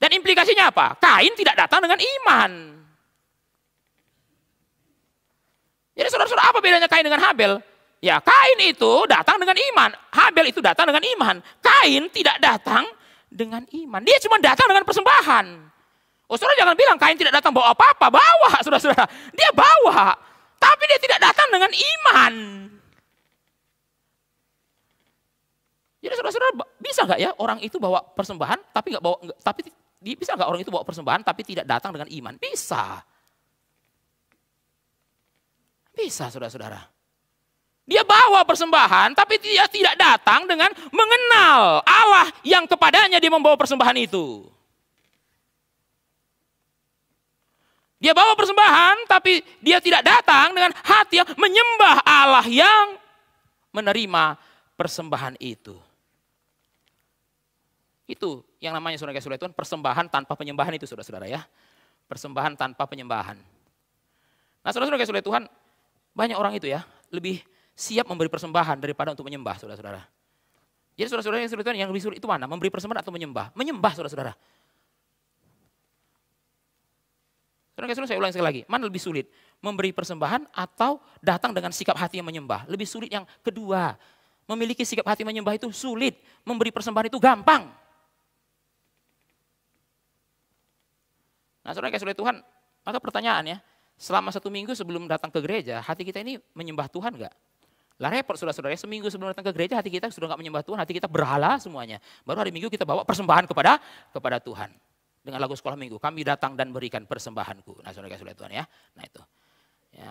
Dan implikasinya apa? Kain tidak datang dengan iman. Jadi saudara-saudara, apa bedanya Kain dengan Habel? Ya Kain itu datang dengan iman. Habel itu datang dengan iman. Kain tidak datang dengan iman. Dia cuma datang dengan persembahan. Oh saudara jangan bilang Kain tidak datang bawa apa-apa. Bawa saudara-saudara. Dia bawa. Tapi dia tidak datang dengan iman. Jadi saudara-saudara bisa nggak ya orang itu bawa persembahan tapi nggak bawa enggak, tapi bisa nggak orang itu bawa persembahan tapi tidak datang dengan iman? Bisa. Bisa saudara-saudara. Dia bawa persembahan tapi dia tidak datang dengan mengenal Allah yang kepadanya dia membawa persembahan itu. Dia bawa persembahan tapi dia tidak datang dengan hati yang menyembah Allah yang menerima persembahan itu. Itu yang namanya surga surga itu persembahan tanpa penyembahan itu saudara-saudara ya. Persembahan tanpa penyembahan. Nah saudara-saudara kasih Tuhan, banyak orang itu ya, lebih siap memberi persembahan daripada untuk menyembah saudara-saudara. Jadi saudara-saudara yang sulit yang lebih sulit itu mana? Memberi persembahan atau menyembah? Menyembah saudara-saudara. Saudara-saudara saya ulangi sekali lagi, mana lebih sulit? Memberi persembahan atau datang dengan sikap hati yang menyembah? Lebih sulit yang kedua. Memiliki sikap hati menyembah itu sulit, memberi persembahan itu gampang. Nah saudara saudara Tuhan, maka pertanyaan ya, selama satu minggu sebelum datang ke gereja, hati kita ini menyembah Tuhan enggak? Lah repot saudara-saudara, ya, seminggu sebelum datang ke gereja hati kita sudah nggak menyembah Tuhan, hati kita berhala semuanya. Baru hari Minggu kita bawa persembahan kepada kepada Tuhan. Dengan lagu sekolah Minggu, kami datang dan berikan persembahanku. Nah saudara-saudara Tuhan ya, nah itu. Ya.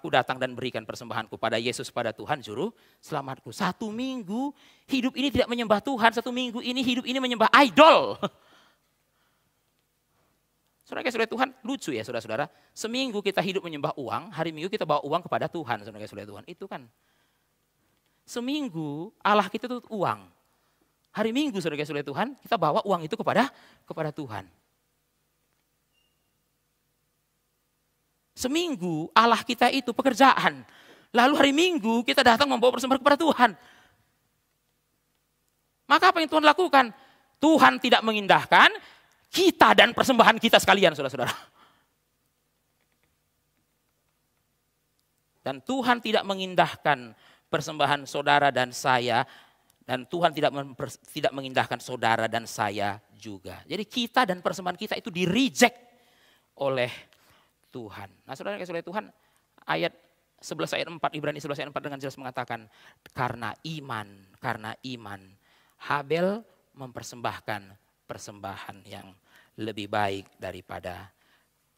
Aku datang dan berikan persembahanku pada Yesus, pada Tuhan, juru selamatku. Satu minggu hidup ini tidak menyembah Tuhan, satu minggu ini hidup ini menyembah idol. Saudara saudara Tuhan, lucu ya saudara-saudara. Seminggu kita hidup menyembah uang, hari minggu kita bawa uang kepada Tuhan, saudara saudara Tuhan. Itu kan. Seminggu Allah kita itu uang. Hari minggu saudara saudara Tuhan, kita bawa uang itu kepada kepada Tuhan. Seminggu Allah kita itu pekerjaan. Lalu hari minggu kita datang membawa persembahan kepada Tuhan. Maka apa yang Tuhan lakukan? Tuhan tidak mengindahkan, kita dan persembahan kita sekalian saudara-saudara. Dan Tuhan tidak mengindahkan persembahan saudara dan saya dan Tuhan tidak tidak mengindahkan saudara dan saya juga. Jadi kita dan persembahan kita itu di reject oleh Tuhan. Nah, saudara yang oleh Tuhan, ayat 11 ayat 4 Ibrani 11 ayat 4 dengan jelas mengatakan karena iman, karena iman Habel mempersembahkan persembahan yang lebih baik daripada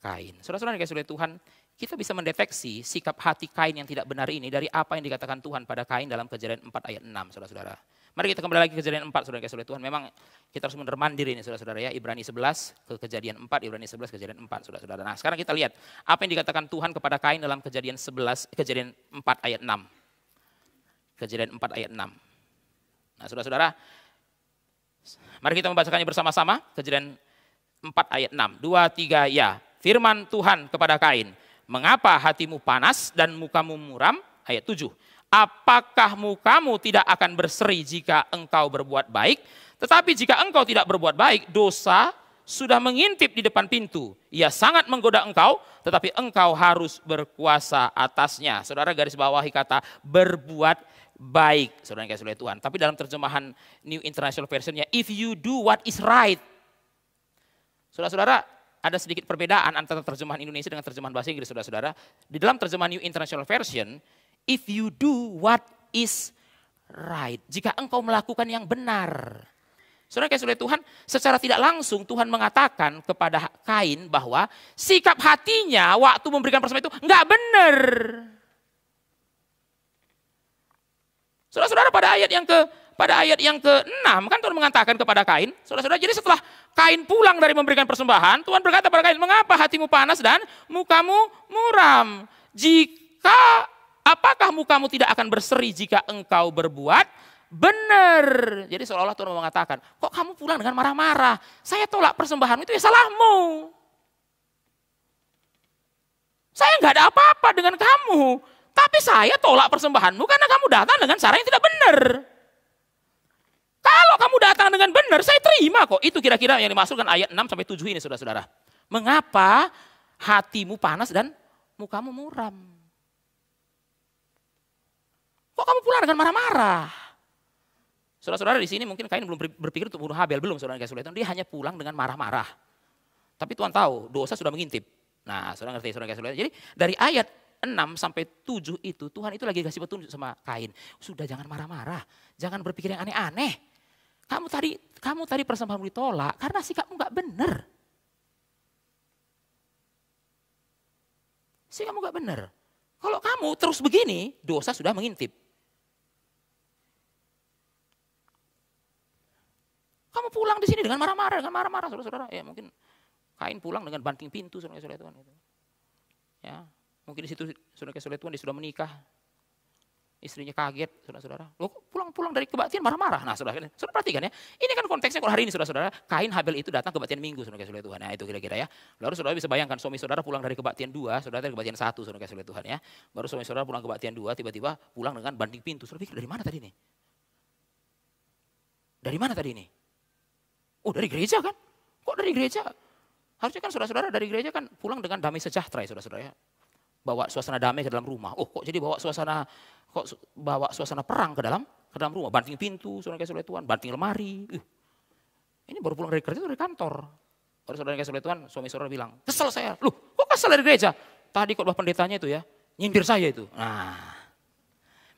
Kain. Saudara-saudara yang oleh Tuhan, kita bisa mendeteksi sikap hati Kain yang tidak benar ini dari apa yang dikatakan Tuhan pada Kain dalam kejadian 4 ayat 6, saudara-saudara. Mari kita kembali lagi ke kejadian 4, saudara yang oleh Tuhan. Memang kita harus mandiri ini, saudara-saudara ya. Ibrani 11 ke kejadian 4, Ibrani 11 ke kejadian 4, saudara-saudara. Nah sekarang kita lihat apa yang dikatakan Tuhan kepada Kain dalam kejadian 11, eh, kejadian 4 ayat 6. Kejadian 4 ayat 6. Nah saudara-saudara, mari kita membacakannya bersama-sama. Kejadian 4 ayat 6. 2, 3, ya. Firman Tuhan kepada Kain. Mengapa hatimu panas dan mukamu muram? Ayat 7. Apakah mukamu tidak akan berseri jika engkau berbuat baik? Tetapi jika engkau tidak berbuat baik, dosa sudah mengintip di depan pintu. Ia sangat menggoda engkau, tetapi engkau harus berkuasa atasnya. Saudara garis bawahi kata berbuat baik. Saudara yang kasih oleh Tuhan. Tapi dalam terjemahan New International Versionnya, if you do what is right, Saudara-saudara, ada sedikit perbedaan antara terjemahan Indonesia dengan terjemahan bahasa Inggris, saudara-saudara. Di dalam terjemahan New International Version, if you do what is right, jika engkau melakukan yang benar. Saudara kasih oleh Tuhan, secara tidak langsung Tuhan mengatakan kepada Kain bahwa sikap hatinya waktu memberikan persembahan itu nggak benar. Saudara-saudara pada ayat yang ke pada ayat yang ke-6 kan Tuhan mengatakan kepada Kain, saudara-saudara, jadi setelah Kain pulang dari memberikan persembahan, Tuhan berkata kepada Kain, mengapa hatimu panas dan mukamu muram? Jika, apakah mukamu tidak akan berseri jika engkau berbuat benar? Jadi seolah-olah Tuhan mengatakan, kok kamu pulang dengan marah-marah? Saya tolak persembahan itu ya salahmu. Saya nggak ada apa-apa dengan kamu. Tapi saya tolak persembahanmu karena kamu datang dengan cara yang tidak benar. Kalau kamu datang dengan benar, saya terima kok. Itu kira-kira yang dimaksudkan ayat 6 sampai 7 ini saudara-saudara. Mengapa hatimu panas dan mukamu muram? Kok kamu pulang dengan marah-marah? Saudara-saudara di sini mungkin Kain belum berpikir untuk bunuh Habel, belum saudara Kain Dia hanya pulang dengan marah-marah. Tapi Tuhan tahu dosa sudah mengintip. Nah saudara ngerti saudara Kain Jadi dari ayat 6 sampai 7 itu Tuhan itu lagi kasih petunjuk sama Kain. Sudah jangan marah-marah, jangan berpikir yang aneh-aneh. Kamu tadi kamu tadi persembahan ditolak karena sikapmu nggak benar. Sikapmu nggak benar. Kalau kamu terus begini, dosa sudah mengintip. Kamu pulang di sini dengan marah-marah, dengan marah-marah, saudara-saudara. Ya mungkin kain pulang dengan banting pintu, saudara-saudara Tuhan. Ya, mungkin di situ saudara-saudara Tuhan dia sudah menikah, istrinya kaget, saudara-saudara. Lo pulang-pulang dari kebaktian marah-marah. Nah, saudara, saudara perhatikan ya. Ini kan konteksnya kalau hari ini, saudara-saudara. Kain Habel itu datang kebaktian minggu, saudara saudara Tuhan. Nah, itu kira-kira ya. Lalu saudara bisa bayangkan suami saudara pulang dari kebaktian dua, saudara dari kebaktian satu, saudara saudara Tuhan ya. Baru suami saudara pulang kebaktian dua, tiba-tiba pulang dengan banding pintu. Saudara pikir dari mana tadi ini? Dari mana tadi ini? Oh, dari gereja kan? Kok dari gereja? Harusnya kan saudara-saudara dari gereja kan pulang dengan damai sejahtera ya saudara-saudara ya bawa suasana damai ke dalam rumah. Oh kok jadi bawa suasana kok bawa suasana perang ke dalam ke dalam rumah, banting pintu, kayak kasih Tuhan, banting lemari. Uh. Ini baru pulang dari kerja dari kantor. Baru saudara kasih Tuhan, suami saudara bilang, kesel saya. Loh, kok kesel dari gereja? Tadi bapak pendetanya itu ya, nyindir saya itu. Nah,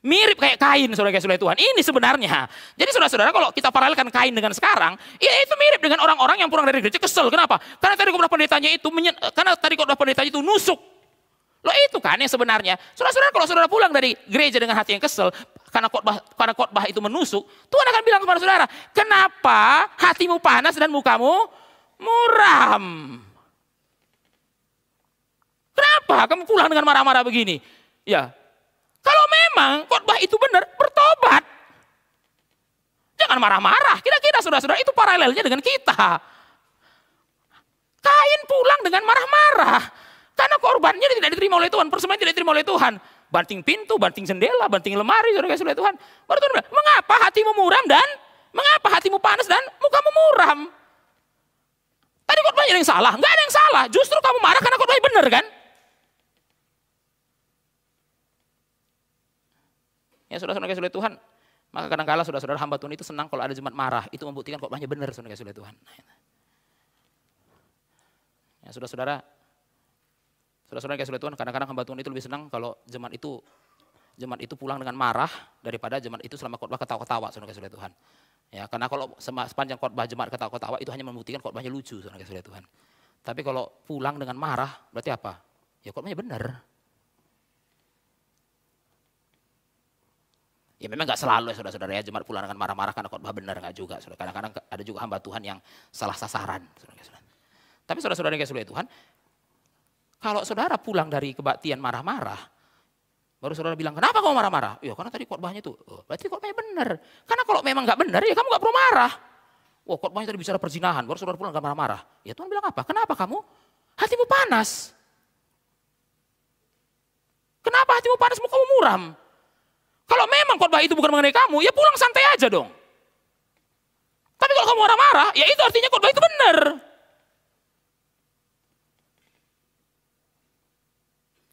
Mirip kayak kain saudara kasih Tuhan. Ini sebenarnya. Jadi saudara-saudara kalau kita paralelkan kain dengan sekarang. Ya itu mirip dengan orang-orang yang pulang dari gereja kesel. Kenapa? Karena tadi kok pendetanya itu, karena tadi kok pendetanya itu nusuk Lo itu kan yang sebenarnya. Saudara-saudara kalau saudara pulang dari gereja dengan hati yang kesel, karena khotbah karena khotbah itu menusuk, Tuhan akan bilang kepada saudara, "Kenapa hatimu panas dan mukamu muram?" Kenapa kamu pulang dengan marah-marah begini? Ya. Kalau memang khotbah itu benar, bertobat. Jangan marah-marah. Kira-kira saudara-saudara itu paralelnya dengan kita. Kain pulang dengan marah-marah. Karena korbannya tidak diterima oleh Tuhan, persembahan tidak diterima oleh Tuhan. Banting pintu, banting jendela, banting lemari, saudara kasih oleh Tuhan. Baru Tuhan bilang, mengapa hatimu muram dan mengapa hatimu panas dan mukamu muram? Tadi korbannya ada yang salah, nggak ada yang salah. Justru kamu marah karena korbannya benar kan? Ya saudara-saudara kasih oleh Tuhan, maka kadang kala saudara-saudara hamba Tuhan itu senang kalau ada jemaat marah. Itu membuktikan korbannya benar saudara kasih oleh Tuhan. Ya saudara-saudara, Saudara-saudara yang kasih Tuhan, kadang-kadang hamba Tuhan itu lebih senang kalau jemaat itu jemaat itu pulang dengan marah daripada jemaat itu selama khotbah ketawa-ketawa saudara kasih Tuhan. Ya, karena kalau sepanjang khotbah jemaat ketawa-ketawa itu hanya membuktikan khotbahnya lucu saudara kasih Tuhan. Tapi kalau pulang dengan marah berarti apa? Ya khotbahnya benar. Ya memang nggak selalu ya saudara-saudara ya jemaat pulang dengan marah-marah karena khotbah benar nggak juga. Saudara. Kadang-kadang ada juga hamba Tuhan yang salah sasaran. Saudara-saudara. Tapi saudara-saudara yang kasih Tuhan, kalau saudara pulang dari kebaktian marah-marah, Baru saudara bilang, kenapa kamu marah-marah? Ya karena tadi kotbahnya itu, oh, berarti kotbahnya benar. Karena kalau memang nggak benar, ya kamu nggak perlu marah. Wah kotbahnya tadi bicara perzinahan, baru saudara pulang nggak marah-marah. Ya Tuhan bilang apa? Kenapa kamu? Hatimu panas. Kenapa hatimu panas, mau kamu muram? Kalau memang kotbah itu bukan mengenai kamu, ya pulang santai aja dong. Tapi kalau kamu marah-marah, ya itu artinya kotbah itu benar.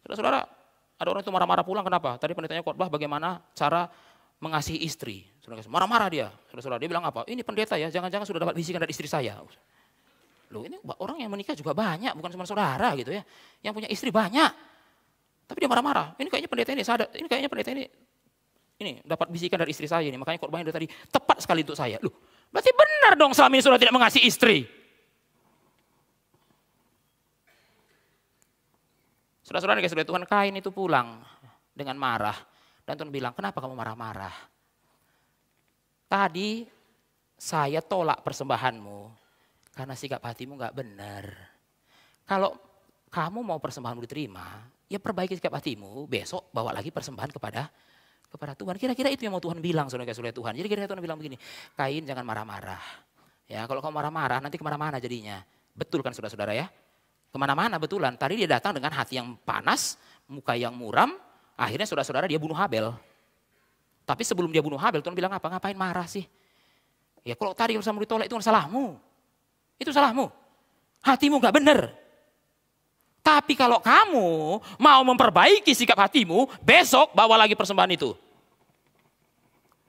Saudara-saudara, ada orang itu marah-marah pulang kenapa? Tadi pendetanya khotbah bagaimana cara mengasihi istri. saudara-saudara, Marah-marah dia. Saudara-saudara, dia bilang apa? Ini pendeta ya, jangan-jangan sudah dapat bisikan dari istri saya. Loh ini orang yang menikah juga banyak, bukan cuma saudara gitu ya. Yang punya istri banyak. Tapi dia marah-marah. Ini kayaknya pendeta ini sadar, ini kayaknya pendeta ini ini dapat bisikan dari istri saya ini, makanya korbannya dari tadi tepat sekali untuk saya. Loh, berarti benar dong suami sudah saudara tidak mengasihi istri. Saudara-saudara dikasih sudah Tuhan, Kain itu pulang dengan marah. Dan Tuhan bilang, kenapa kamu marah-marah? Tadi saya tolak persembahanmu karena sikap hatimu nggak benar. Kalau kamu mau persembahanmu diterima, ya perbaiki sikap hatimu, besok bawa lagi persembahan kepada kepada Tuhan. Kira-kira itu yang mau Tuhan bilang saudara kasih Tuhan. Jadi kira-kira Tuhan bilang begini, Kain jangan marah-marah. Ya kalau kamu marah-marah nanti kemana-mana jadinya. Betul kan saudara-saudara ya? kemana-mana betulan. Tadi dia datang dengan hati yang panas, muka yang muram, akhirnya saudara-saudara dia bunuh Habel. Tapi sebelum dia bunuh Habel, Tuhan bilang apa? Ngapain marah sih? Ya kalau tadi urusan ditolak itu salahmu. Itu salahmu. Hatimu gak benar. Tapi kalau kamu mau memperbaiki sikap hatimu, besok bawa lagi persembahan itu.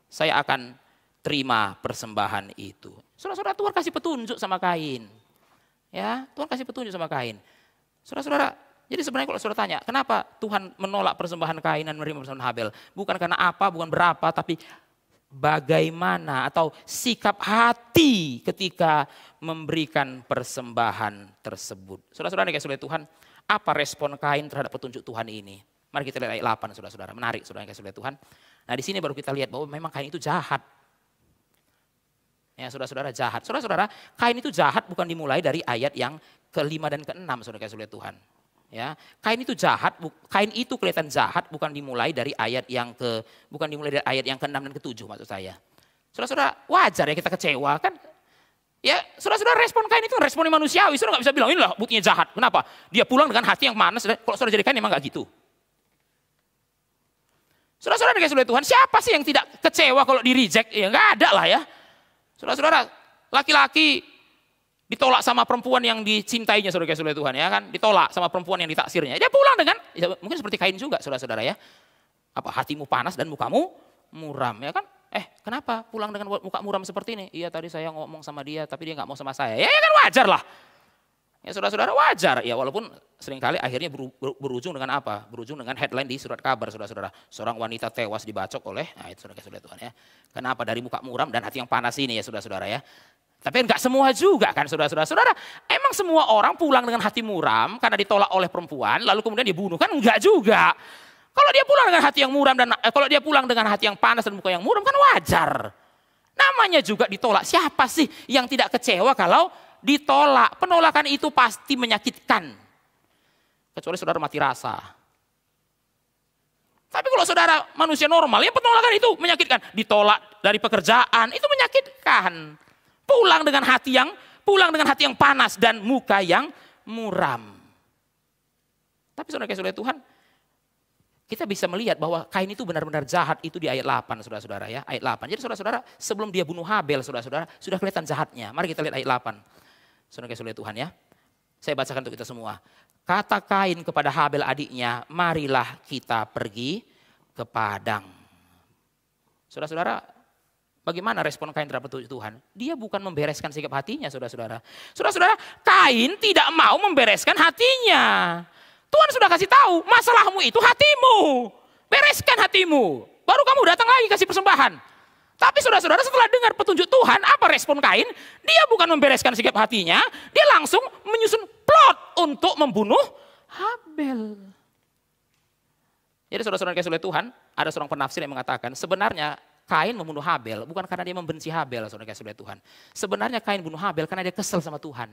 Saya akan terima persembahan itu. Saudara-saudara Tuhan kasih petunjuk sama kain. Ya, Tuhan kasih petunjuk sama Kain. Saudara-saudara, jadi sebenarnya kalau saudara tanya, kenapa Tuhan menolak persembahan Kain dan menerima persembahan Habel? Bukan karena apa, bukan berapa, tapi bagaimana atau sikap hati ketika memberikan persembahan tersebut. Saudara-saudara kayak oleh Tuhan, apa respon Kain terhadap petunjuk Tuhan ini? Mari kita lihat ayat 8 saudara-saudara, menarik saudara dikasih oleh Tuhan. Nah di sini baru kita lihat bahwa memang Kain itu jahat. Ya, saudara-saudara jahat. Saudara-saudara, Kain itu jahat bukan dimulai dari ayat yang kelima dan keenam, saudara saudara Tuhan. Ya, Kain itu jahat, Kain itu kelihatan jahat bukan dimulai dari ayat yang ke bukan dimulai dari ayat yang keenam dan ketujuh maksud saya. Saudara-saudara, wajar ya kita kecewa kan? Ya, saudara-saudara respon Kain itu respon manusiawi. Saudara nggak bisa bilang, inilah buktinya jahat. Kenapa? Dia pulang dengan hati yang manis, Kalau saudara jadi Kain emang nggak gitu. Saudara-saudara dikasih oleh Tuhan, siapa sih yang tidak kecewa kalau di reject? Ya nggak ada lah ya. Saudara-saudara, laki-laki ditolak sama perempuan yang dicintainya saudara-saudara Tuhan ya kan, ditolak sama perempuan yang ditaksirnya. Dia ya pulang dengan ya, mungkin seperti kain juga saudara-saudara ya. Apa hatimu panas dan mukamu muram ya kan? Eh, kenapa pulang dengan muka muram seperti ini? Iya, tadi saya ngomong sama dia tapi dia nggak mau sama saya. Ya, ya kan wajar lah. Ya saudara-saudara wajar ya walaupun seringkali akhirnya berujung dengan apa? Berujung dengan headline di surat kabar saudara-saudara. Seorang wanita tewas dibacok oleh, nah itu saudara Tuhan ya. Kenapa dari muka muram dan hati yang panas ini ya saudara-saudara ya. Tapi enggak semua juga kan saudara-saudara. Saudara, emang semua orang pulang dengan hati muram karena ditolak oleh perempuan lalu kemudian dibunuh kan enggak juga. Kalau dia pulang dengan hati yang muram dan eh, kalau dia pulang dengan hati yang panas dan muka yang muram kan wajar. Namanya juga ditolak. Siapa sih yang tidak kecewa kalau ditolak. Penolakan itu pasti menyakitkan. Kecuali saudara mati rasa. Tapi kalau saudara manusia normal, ya penolakan itu menyakitkan. Ditolak dari pekerjaan, itu menyakitkan. Pulang dengan hati yang pulang dengan hati yang panas dan muka yang muram. Tapi saudara kasih Tuhan, kita bisa melihat bahwa Kain itu benar-benar jahat itu di ayat 8 saudara-saudara ya, ayat 8. Jadi saudara-saudara sebelum dia bunuh Habel saudara-saudara sudah kelihatan jahatnya. Mari kita lihat ayat 8. Senang kasih Tuhan ya. Saya bacakan untuk kita semua. Kata Kain kepada Habel adiknya, marilah kita pergi ke Padang. Saudara-saudara, bagaimana respon Kain terhadap Tuhan? Dia bukan membereskan sikap hatinya, saudara-saudara. Saudara-saudara, Kain tidak mau membereskan hatinya. Tuhan sudah kasih tahu, masalahmu itu hatimu. Bereskan hatimu. Baru kamu datang lagi kasih persembahan. Tapi saudara-saudara setelah dengar petunjuk Tuhan, apa respon Kain? Dia bukan membereskan sikap hatinya, dia langsung menyusun plot untuk membunuh Habel. Jadi saudara-saudara yang oleh Tuhan, ada seorang penafsir yang mengatakan, sebenarnya Kain membunuh Habel bukan karena dia membenci Habel, saudara saudara oleh Tuhan. Sebenarnya Kain bunuh Habel karena dia kesel sama Tuhan.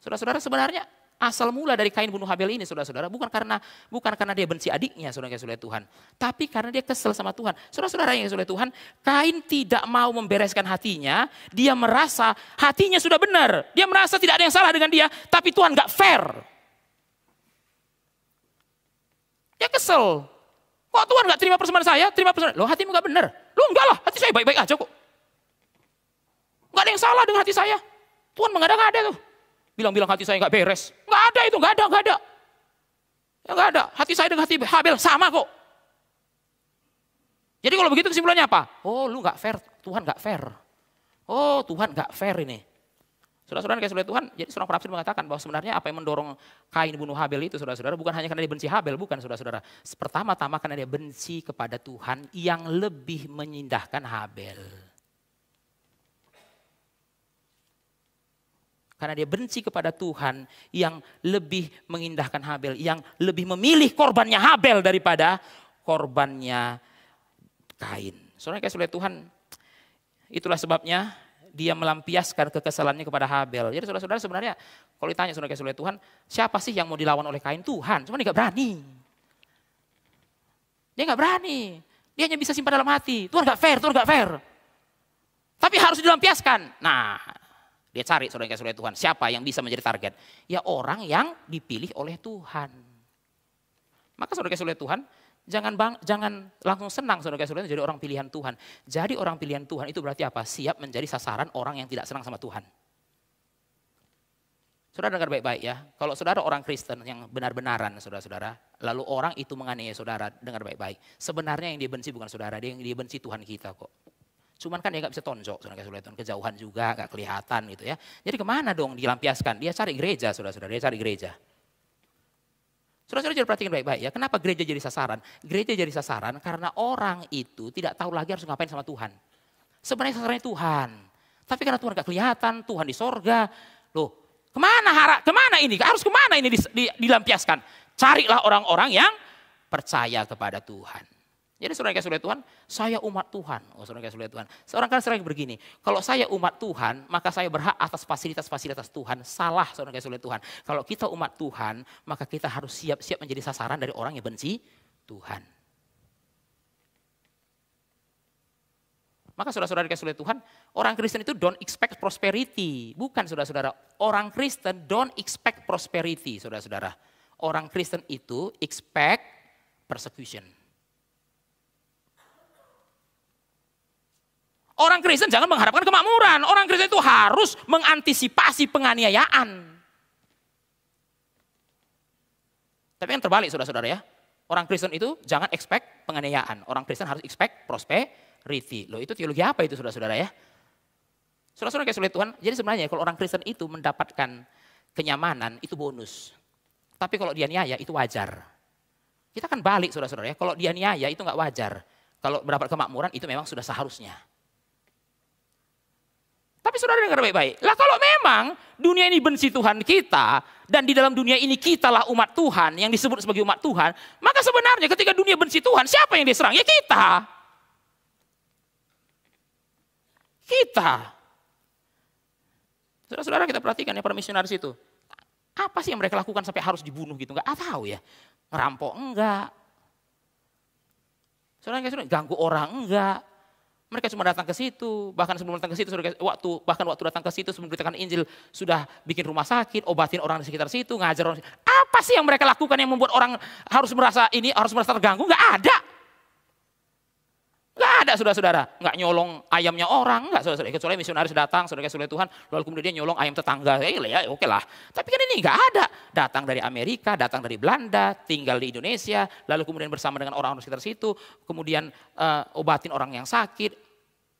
Saudara-saudara sebenarnya asal mula dari Kain bunuh Habel ini saudara-saudara bukan karena bukan karena dia benci adiknya saudara-saudara Tuhan, tapi karena dia kesel sama Tuhan. Saudara-saudara yang saudara Tuhan, Kain tidak mau membereskan hatinya, dia merasa hatinya sudah benar. Dia merasa tidak ada yang salah dengan dia, tapi Tuhan nggak fair. Dia kesel. Kok Tuhan nggak terima persembahan saya? Terima persembahan. lo hatimu nggak benar. lo enggak lah, hati saya baik-baik aja kok. Nggak ada yang salah dengan hati saya. Tuhan mengada-ngada tuh. Bilang-bilang hati saya nggak beres ada itu, gak ada, gak ada. Ya, gak ada. Hati saya dengan hati Habel sama kok. Jadi kalau begitu kesimpulannya apa? Oh lu gak fair, Tuhan gak fair. Oh Tuhan gak fair ini. Saudara-saudara kayak oleh Tuhan, jadi seorang penafsir mengatakan bahwa sebenarnya apa yang mendorong Kain bunuh Habel itu saudara-saudara bukan hanya karena dia benci Habel, bukan saudara-saudara. Pertama-tama karena dia benci kepada Tuhan yang lebih menyindahkan Habel. Karena dia benci kepada Tuhan yang lebih mengindahkan Habel, yang lebih memilih korbannya Habel daripada korbannya Kain. Soalnya kayak oleh Tuhan, itulah sebabnya dia melampiaskan kekesalannya kepada Habel. Jadi saudara-saudara sebenarnya kalau ditanya saudara kayak oleh Tuhan, siapa sih yang mau dilawan oleh Kain? Tuhan, cuma dia gak berani. Dia gak berani, dia hanya bisa simpan dalam hati. Tuhan gak fair, Tuhan gak fair. Tapi harus dilampiaskan. Nah, dia cari saudara yang oleh Tuhan. Siapa yang bisa menjadi target? Ya orang yang dipilih oleh Tuhan. Maka saudara yang oleh Tuhan, jangan bang, jangan langsung senang saudara yang Tuhan jadi orang pilihan Tuhan. Jadi orang pilihan Tuhan itu berarti apa? Siap menjadi sasaran orang yang tidak senang sama Tuhan. Saudara dengar baik-baik ya. Kalau saudara orang Kristen yang benar-benaran saudara-saudara, lalu orang itu menganiaya saudara, dengar baik-baik. Sebenarnya yang dibenci bukan saudara, dia yang dibenci Tuhan kita kok. Cuman kan dia nggak bisa tonjok, saudara kesulitan kejauhan juga, nggak kelihatan gitu ya. Jadi kemana dong dilampiaskan? Dia cari gereja, saudara-saudara, dia cari gereja. Saudara-saudara jadi perhatikan baik-baik ya, kenapa gereja jadi sasaran? Gereja jadi sasaran karena orang itu tidak tahu lagi harus ngapain sama Tuhan. Sebenarnya sasarannya Tuhan. Tapi karena Tuhan gak kelihatan, Tuhan di sorga. Loh, kemana harap kemana ini? Harus kemana ini dilampiaskan? Carilah orang-orang yang percaya kepada Tuhan. Jadi saudara kasih oleh Tuhan, saya umat Tuhan. Oh, saudara kasih oleh Tuhan. Seorang kan sering begini, kalau saya umat Tuhan, maka saya berhak atas fasilitas-fasilitas Tuhan. Salah, saudara kasih oleh Tuhan. Kalau kita umat Tuhan, maka kita harus siap-siap menjadi sasaran dari orang yang benci Tuhan. Maka saudara-saudara dikasih oleh Tuhan, orang Kristen itu don't expect prosperity. Bukan saudara-saudara, orang Kristen don't expect prosperity, saudara-saudara. Orang Kristen itu expect persecution. Orang Kristen jangan mengharapkan kemakmuran. Orang Kristen itu harus mengantisipasi penganiayaan. Tapi yang terbalik saudara-saudara ya. Orang Kristen itu jangan expect penganiayaan. Orang Kristen harus expect prosperity. Loh itu teologi apa itu saudara-saudara ya? Saudara-saudara kayak sulit Tuhan, jadi sebenarnya kalau orang Kristen itu mendapatkan kenyamanan itu bonus. Tapi kalau dia niaya itu wajar. Kita kan balik saudara-saudara ya, kalau dia niaya itu nggak wajar. Kalau mendapat kemakmuran itu memang sudah seharusnya. Tapi saudara dengar baik-baik. Lah kalau memang dunia ini benci Tuhan kita dan di dalam dunia ini kitalah umat Tuhan yang disebut sebagai umat Tuhan, maka sebenarnya ketika dunia benci Tuhan, siapa yang diserang? Ya kita. Kita. Saudara-saudara kita perhatikan ya para misionaris itu. Apa sih yang mereka lakukan sampai harus dibunuh gitu? Enggak tahu ya. Ngerampok enggak. Saudara-saudara ganggu orang enggak mereka cuma datang ke situ, bahkan sebelum datang ke situ, waktu bahkan waktu datang ke situ sebelum diberitakan Injil sudah bikin rumah sakit, obatin orang di sekitar situ, ngajar orang. Apa sih yang mereka lakukan yang membuat orang harus merasa ini harus merasa terganggu? Gak ada. Gak ada sudah saudara nggak nyolong ayamnya orang, gak saudara-saudara. Kecuali misionaris datang, saudara-saudara Tuhan, lalu kemudian dia nyolong ayam tetangga, ya, iya ya oke lah. Tapi kan ini gak ada. Datang dari Amerika, datang dari Belanda, tinggal di Indonesia, lalu kemudian bersama dengan orang-orang di sekitar situ, kemudian uh, obatin orang yang sakit,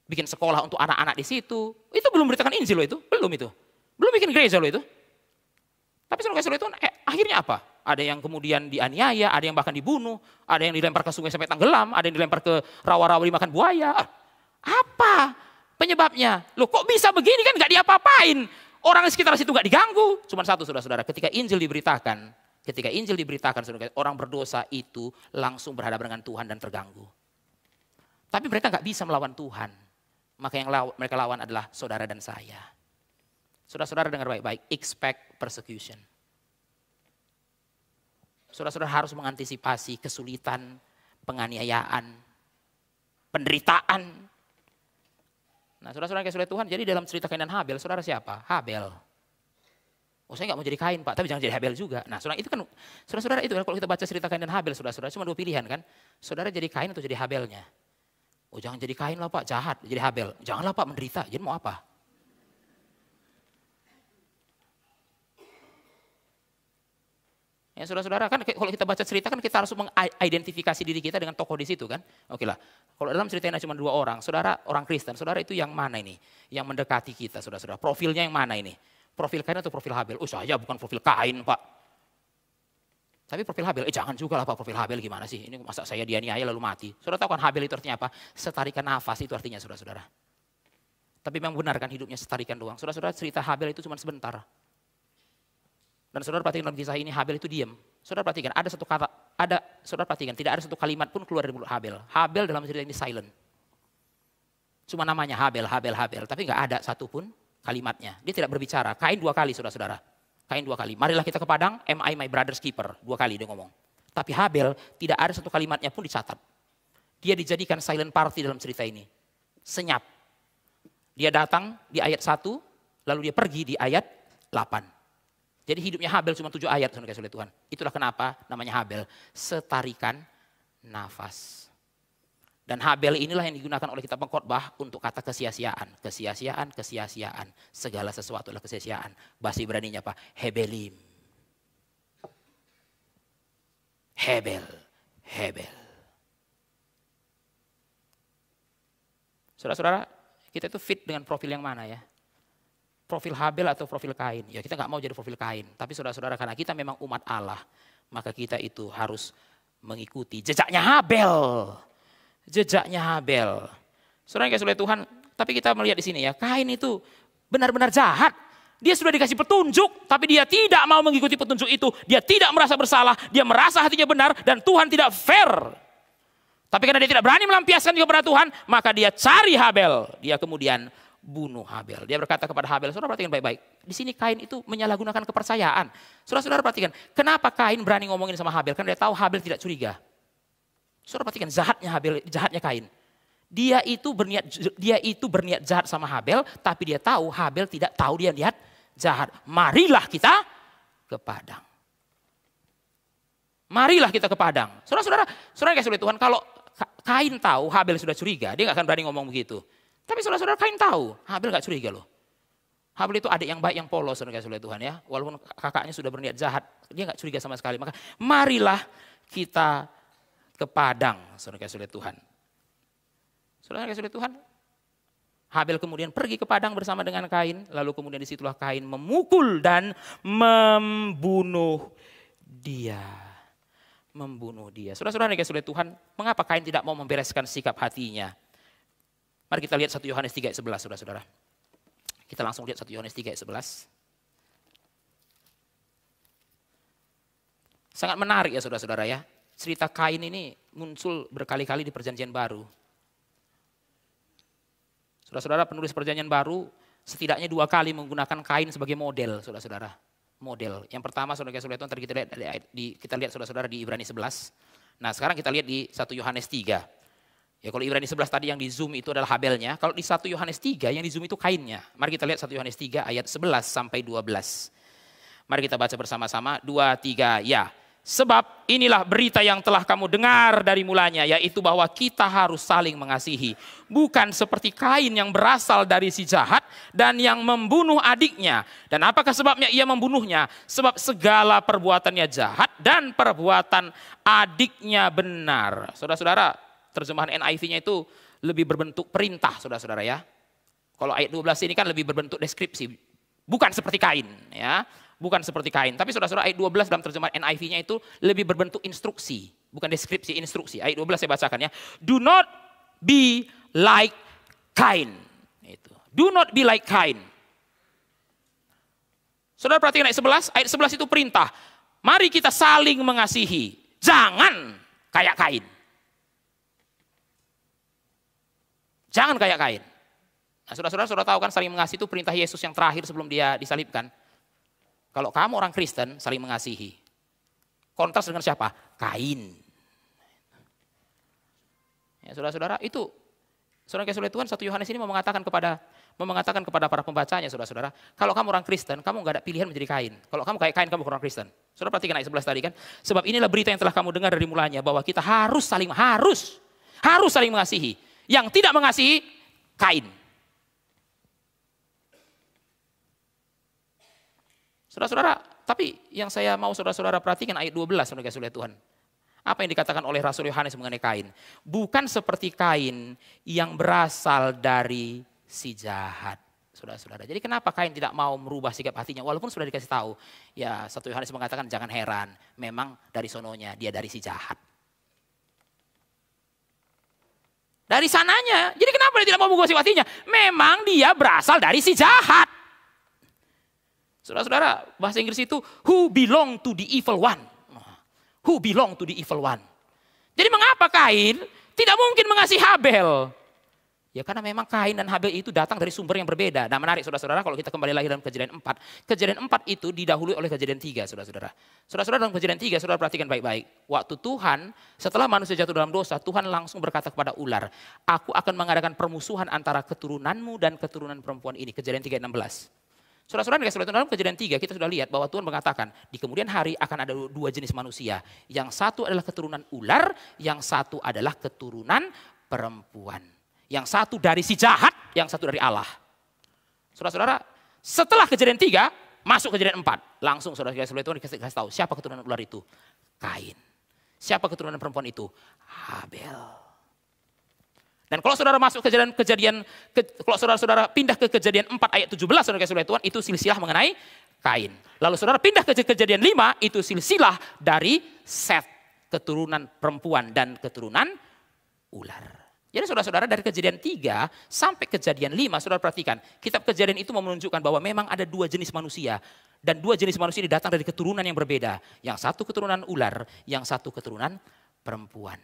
bikin sekolah untuk anak-anak di situ. Itu belum beritakan Injil loh itu, belum itu. Belum bikin gereja loh itu. Tapi setelah Kaisar itu kan, eh, akhirnya apa? Ada yang kemudian dianiaya, ada yang bahkan dibunuh, ada yang dilempar ke sungai sampai tenggelam, ada yang dilempar ke rawa-rawa dimakan buaya. Ah, apa penyebabnya? Loh kok bisa begini kan gak diapa-apain. Orang di sekitar situ gak diganggu. Cuma satu saudara-saudara, ketika Injil diberitakan, ketika Injil diberitakan, saudara, orang berdosa itu langsung berhadapan dengan Tuhan dan terganggu. Tapi mereka nggak bisa melawan Tuhan maka yang law, mereka lawan adalah saudara dan saya. Saudara-saudara dengar baik-baik, expect persecution. Saudara-saudara harus mengantisipasi kesulitan, penganiayaan, penderitaan. Nah, saudara-saudara yang kesulitan Tuhan, jadi dalam cerita Kain Habel, saudara siapa? Habel. Oh, saya nggak mau jadi Kain, Pak, tapi jangan jadi Habel juga. Nah, saudara itu kan, saudara-saudara itu kan. kalau kita baca cerita Kain Habel, saudara-saudara cuma dua pilihan kan? Saudara jadi Kain atau jadi Habelnya? Oh jangan jadi kain lah pak, jahat, jadi habel. Janganlah pak menderita, jadi mau apa? Ya saudara-saudara kan kalau kita baca cerita kan kita harus mengidentifikasi diri kita dengan tokoh di situ kan. Oke lah. Kalau dalam cerita ceritanya cuma dua orang, saudara orang Kristen, saudara itu yang mana ini? Yang mendekati kita saudara-saudara. Profilnya yang mana ini? Profil kain atau profil Habel? Oh saya bukan profil kain pak. Tapi profil Habil, eh jangan juga lah Pak profil Habil gimana sih? Ini masa saya dianiaya lalu mati. Saudara tahu kan Habil itu artinya apa? Setarikan nafas itu artinya saudara-saudara. Tapi memang benar kan hidupnya setarikan doang. Saudara-saudara cerita Habil itu cuma sebentar. Dan saudara perhatikan dalam kisah ini Habil itu diam. Saudara perhatikan ada satu kata, ada saudara perhatikan tidak ada satu kalimat pun keluar dari mulut Habil. Habil dalam cerita ini silent. Cuma namanya Habel, Habel, Habel. Tapi nggak ada satupun kalimatnya. Dia tidak berbicara. Kain dua kali saudara-saudara. Kain dua kali, marilah kita ke padang, am I my brother's keeper? Dua kali dia ngomong. Tapi Habel tidak ada satu kalimatnya pun dicatat. Dia dijadikan silent party dalam cerita ini. Senyap. Dia datang di ayat 1, lalu dia pergi di ayat 8. Jadi hidupnya Habel cuma tujuh ayat, Tuhan. Itulah kenapa namanya Habel. Setarikan nafas. Dan Habel inilah yang digunakan oleh kitab pengkhotbah untuk kata kesia-siaan, kesia-siaan, kesia-siaan. Segala sesuatu adalah kesia-siaan. Bahasa Ibraninya apa? Hebelim. Hebel, Hebel. Saudara-saudara, kita itu fit dengan profil yang mana ya? Profil Habel atau profil Kain? Ya kita nggak mau jadi profil Kain. Tapi saudara-saudara, karena kita memang umat Allah, maka kita itu harus mengikuti jejaknya Habel jejaknya Habel. Saudara yang oleh Tuhan, tapi kita melihat di sini ya, Kain itu benar-benar jahat. Dia sudah dikasih petunjuk, tapi dia tidak mau mengikuti petunjuk itu. Dia tidak merasa bersalah, dia merasa hatinya benar, dan Tuhan tidak fair. Tapi karena dia tidak berani melampiaskan kepada Tuhan, maka dia cari Habel. Dia kemudian bunuh Habel. Dia berkata kepada Habel, saudara perhatikan baik-baik. Di sini Kain itu menyalahgunakan kepercayaan. Saudara-saudara perhatikan, kenapa Kain berani ngomongin sama Habel? Karena dia tahu Habel tidak curiga. Saudara perhatikan jahatnya Habel, jahatnya Kain. Dia itu berniat dia itu berniat jahat sama Habel, tapi dia tahu Habel tidak tahu dia lihat jahat. Marilah kita ke padang. Marilah kita ke padang. Saudara-saudara, saudara kasih oleh Tuhan, kalau Kain tahu Habel sudah curiga, dia nggak akan berani ngomong begitu. Tapi saudara-saudara Kain tahu, Habel nggak curiga loh. Habel itu adik yang baik, yang polos, saudara kasih oleh Tuhan ya. Walaupun kakaknya sudah berniat jahat, dia nggak curiga sama sekali. Maka marilah kita ke padang, saudara kasih oleh Tuhan. Saudara kasih oleh Tuhan, Habel kemudian pergi ke padang bersama dengan Kain, lalu kemudian disitulah Kain memukul dan membunuh dia. Membunuh dia. Saudara-saudara yang oleh Tuhan, mengapa Kain tidak mau membereskan sikap hatinya? Mari kita lihat 1 Yohanes 3 ayat 11, saudara-saudara. Kita langsung lihat 1 Yohanes 3 ayat 11. Sangat menarik ya saudara-saudara ya cerita Kain ini muncul berkali-kali di perjanjian baru. Saudara-saudara penulis perjanjian baru setidaknya dua kali menggunakan kain sebagai model, saudara-saudara. Model. Yang pertama saudara-saudara itu nanti kita lihat di kita lihat saudara-saudara di Ibrani 11. Nah, sekarang kita lihat di 1 Yohanes 3. Ya kalau Ibrani 11 tadi yang di zoom itu adalah Habelnya, kalau di 1 Yohanes 3 yang di zoom itu kainnya. Mari kita lihat 1 Yohanes 3 ayat 11 sampai 12. Mari kita baca bersama-sama 2 3 ya. Sebab inilah berita yang telah kamu dengar dari mulanya, yaitu bahwa kita harus saling mengasihi. Bukan seperti kain yang berasal dari si jahat dan yang membunuh adiknya. Dan apakah sebabnya ia membunuhnya? Sebab segala perbuatannya jahat dan perbuatan adiknya benar. Saudara-saudara, terjemahan NIV-nya itu lebih berbentuk perintah, saudara-saudara ya. Kalau ayat 12 ini kan lebih berbentuk deskripsi, bukan seperti kain ya bukan seperti kain. Tapi saudara-saudara ayat 12 dalam terjemahan NIV-nya itu lebih berbentuk instruksi, bukan deskripsi, instruksi. Ayat 12 saya bacakan ya. Do not be like kain. Itu. Do not be like kain. Saudara perhatikan ayat 11, ayat 11 itu perintah. Mari kita saling mengasihi. Jangan kayak kain. Jangan kayak kain. Nah, saudara-saudara sudah tahu kan saling mengasihi itu perintah Yesus yang terakhir sebelum dia disalibkan. Kalau kamu orang Kristen saling mengasihi. Kontras dengan siapa? Kain. Ya, saudara-saudara, itu saudara kasih Tuhan satu Yohanes ini mau mengatakan kepada mau mengatakan kepada para pembacanya saudara-saudara, kalau kamu orang Kristen, kamu nggak ada pilihan menjadi kain. Kalau kamu kayak kain, kamu orang Kristen. Saudara perhatikan ayat 11 tadi kan? Sebab inilah berita yang telah kamu dengar dari mulanya bahwa kita harus saling harus harus saling mengasihi. Yang tidak mengasihi kain. Saudara-saudara, tapi yang saya mau saudara-saudara perhatikan ayat 12 saudara saudara Tuhan. Apa yang dikatakan oleh Rasul Yohanes mengenai kain? Bukan seperti kain yang berasal dari si jahat. Saudara-saudara, jadi kenapa kain tidak mau merubah sikap hatinya? Walaupun sudah dikasih tahu, ya satu Yohanes mengatakan jangan heran, memang dari sononya, dia dari si jahat. Dari sananya, jadi kenapa dia tidak mau mengubah sikap hatinya? Memang dia berasal dari si jahat. Saudara-saudara, bahasa Inggris itu who belong to the evil one. Who belong to the evil one. Jadi mengapa Kain tidak mungkin mengasihi Habel? Ya karena memang Kain dan Habel itu datang dari sumber yang berbeda. Nah menarik saudara-saudara kalau kita kembali lagi dalam kejadian 4. Kejadian 4 itu didahului oleh kejadian 3 saudara-saudara. Saudara-saudara dalam kejadian 3 saudara perhatikan baik-baik. Waktu Tuhan setelah manusia jatuh dalam dosa Tuhan langsung berkata kepada ular. Aku akan mengadakan permusuhan antara keturunanmu dan keturunan perempuan ini. Kejadian 3 16. Surah-surah yang dikasih dalam kejadian tiga kita sudah lihat bahwa Tuhan mengatakan di kemudian hari akan ada dua jenis manusia. Yang satu adalah keturunan ular, yang satu adalah keturunan perempuan. Yang satu dari si jahat, yang satu dari Allah. Saudara-saudara, setelah kejadian tiga, masuk kejadian empat. Langsung saudara-saudara Tuhan dikasih, dikasih tahu siapa keturunan ular itu. Kain. Siapa keturunan perempuan itu? Habel. Dan kalau saudara masuk kejadian-kejadian, ke, kalau saudara-saudara pindah ke kejadian 4 ayat 17, saudara saudara Tuhan, itu silsilah mengenai Kain. Lalu saudara pindah ke kejadian 5, itu silsilah dari set keturunan perempuan dan keturunan ular. Jadi saudara-saudara dari kejadian 3 sampai kejadian 5, saudara perhatikan, kitab kejadian itu menunjukkan bahwa memang ada dua jenis manusia. Dan dua jenis manusia ini datang dari keturunan yang berbeda. Yang satu keturunan ular, yang satu keturunan perempuan.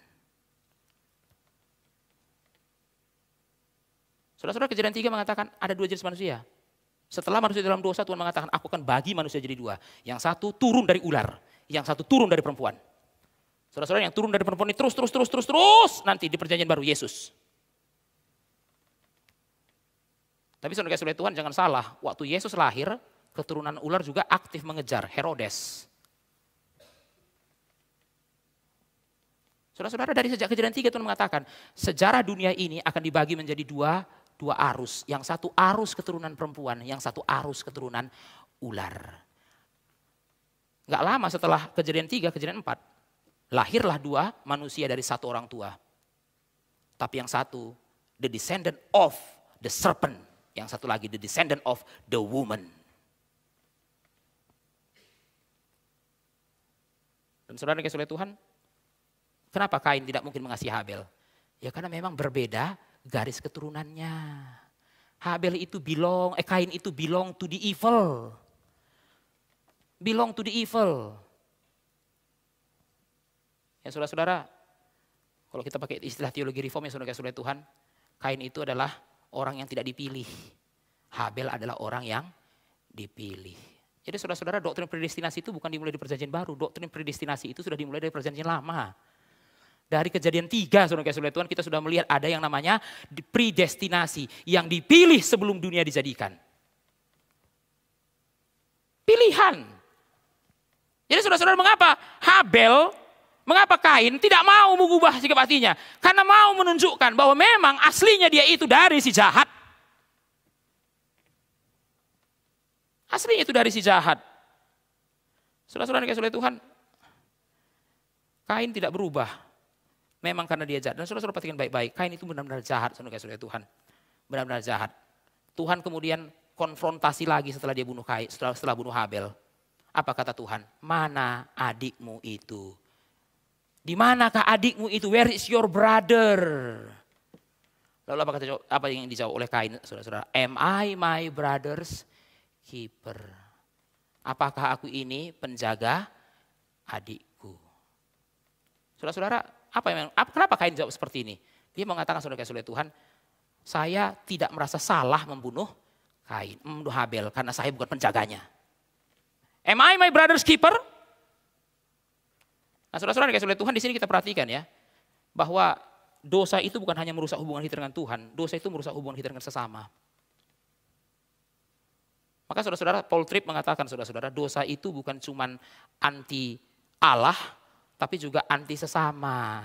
Saudara-saudara kejadian tiga mengatakan ada dua jenis manusia. Setelah manusia dalam dosa, Tuhan mengatakan, aku akan bagi manusia jadi dua. Yang satu turun dari ular, yang satu turun dari perempuan. Saudara-saudara yang turun dari perempuan ini terus, terus, terus, terus, terus, nanti di perjanjian baru, Yesus. Tapi saudara-saudara Tuhan jangan salah, waktu Yesus lahir, keturunan ular juga aktif mengejar Herodes. Saudara-saudara dari sejak kejadian tiga Tuhan mengatakan, sejarah dunia ini akan dibagi menjadi dua dua arus. Yang satu arus keturunan perempuan, yang satu arus keturunan ular. Gak lama setelah kejadian tiga, kejadian empat, lahirlah dua manusia dari satu orang tua. Tapi yang satu, the descendant of the serpent. Yang satu lagi, the descendant of the woman. Dan saudara dikasih Tuhan, kenapa Kain tidak mungkin mengasihi Habel? Ya karena memang berbeda garis keturunannya. Habel itu belong, eh Kain itu belong to the evil. Belong to the evil. Ya saudara-saudara, kalau kita pakai istilah teologi reform ya saudara-saudara Tuhan, Kain itu adalah orang yang tidak dipilih. Habel adalah orang yang dipilih. Jadi saudara-saudara doktrin predestinasi itu bukan dimulai di perjanjian baru. Doktrin predestinasi itu sudah dimulai dari perjanjian lama. Dari kejadian tiga, saudara kasih oleh Tuhan, kita sudah melihat ada yang namanya predestinasi yang dipilih sebelum dunia dijadikan. Pilihan. Jadi saudara-saudara mengapa Habel, mengapa Kain tidak mau mengubah sikap hatinya? Karena mau menunjukkan bahwa memang aslinya dia itu dari si jahat. Aslinya itu dari si jahat. Saudara-saudara dikasih oleh Tuhan, Kain tidak berubah Memang karena dia jahat. Dan saudara-saudara perhatikan baik-baik, Kain itu benar-benar jahat, saudara-saudara Tuhan. Benar-benar jahat. Tuhan kemudian konfrontasi lagi setelah dia bunuh Kain, setelah, setelah bunuh Habel. Apa kata Tuhan? Mana adikmu itu? Di manakah adikmu itu? Where is your brother? Lalu apa kata apa yang dijawab oleh Kain, saudara-saudara? Am I my brother's keeper? Apakah aku ini penjaga adikku? Saudara-saudara, apa yang, apa, kenapa Kain jawab seperti ini? Dia mengatakan saudara-saudara Tuhan, saya tidak merasa salah membunuh Kain, membunuh Habel karena saya bukan penjaganya. Am I my brother's keeper? Nah saudara-saudara dikasih oleh Tuhan di sini kita perhatikan ya. Bahwa dosa itu bukan hanya merusak hubungan kita dengan Tuhan. Dosa itu merusak hubungan kita dengan sesama. Maka saudara-saudara Paul Tripp mengatakan saudara-saudara dosa itu bukan cuman anti Allah tapi juga anti sesama.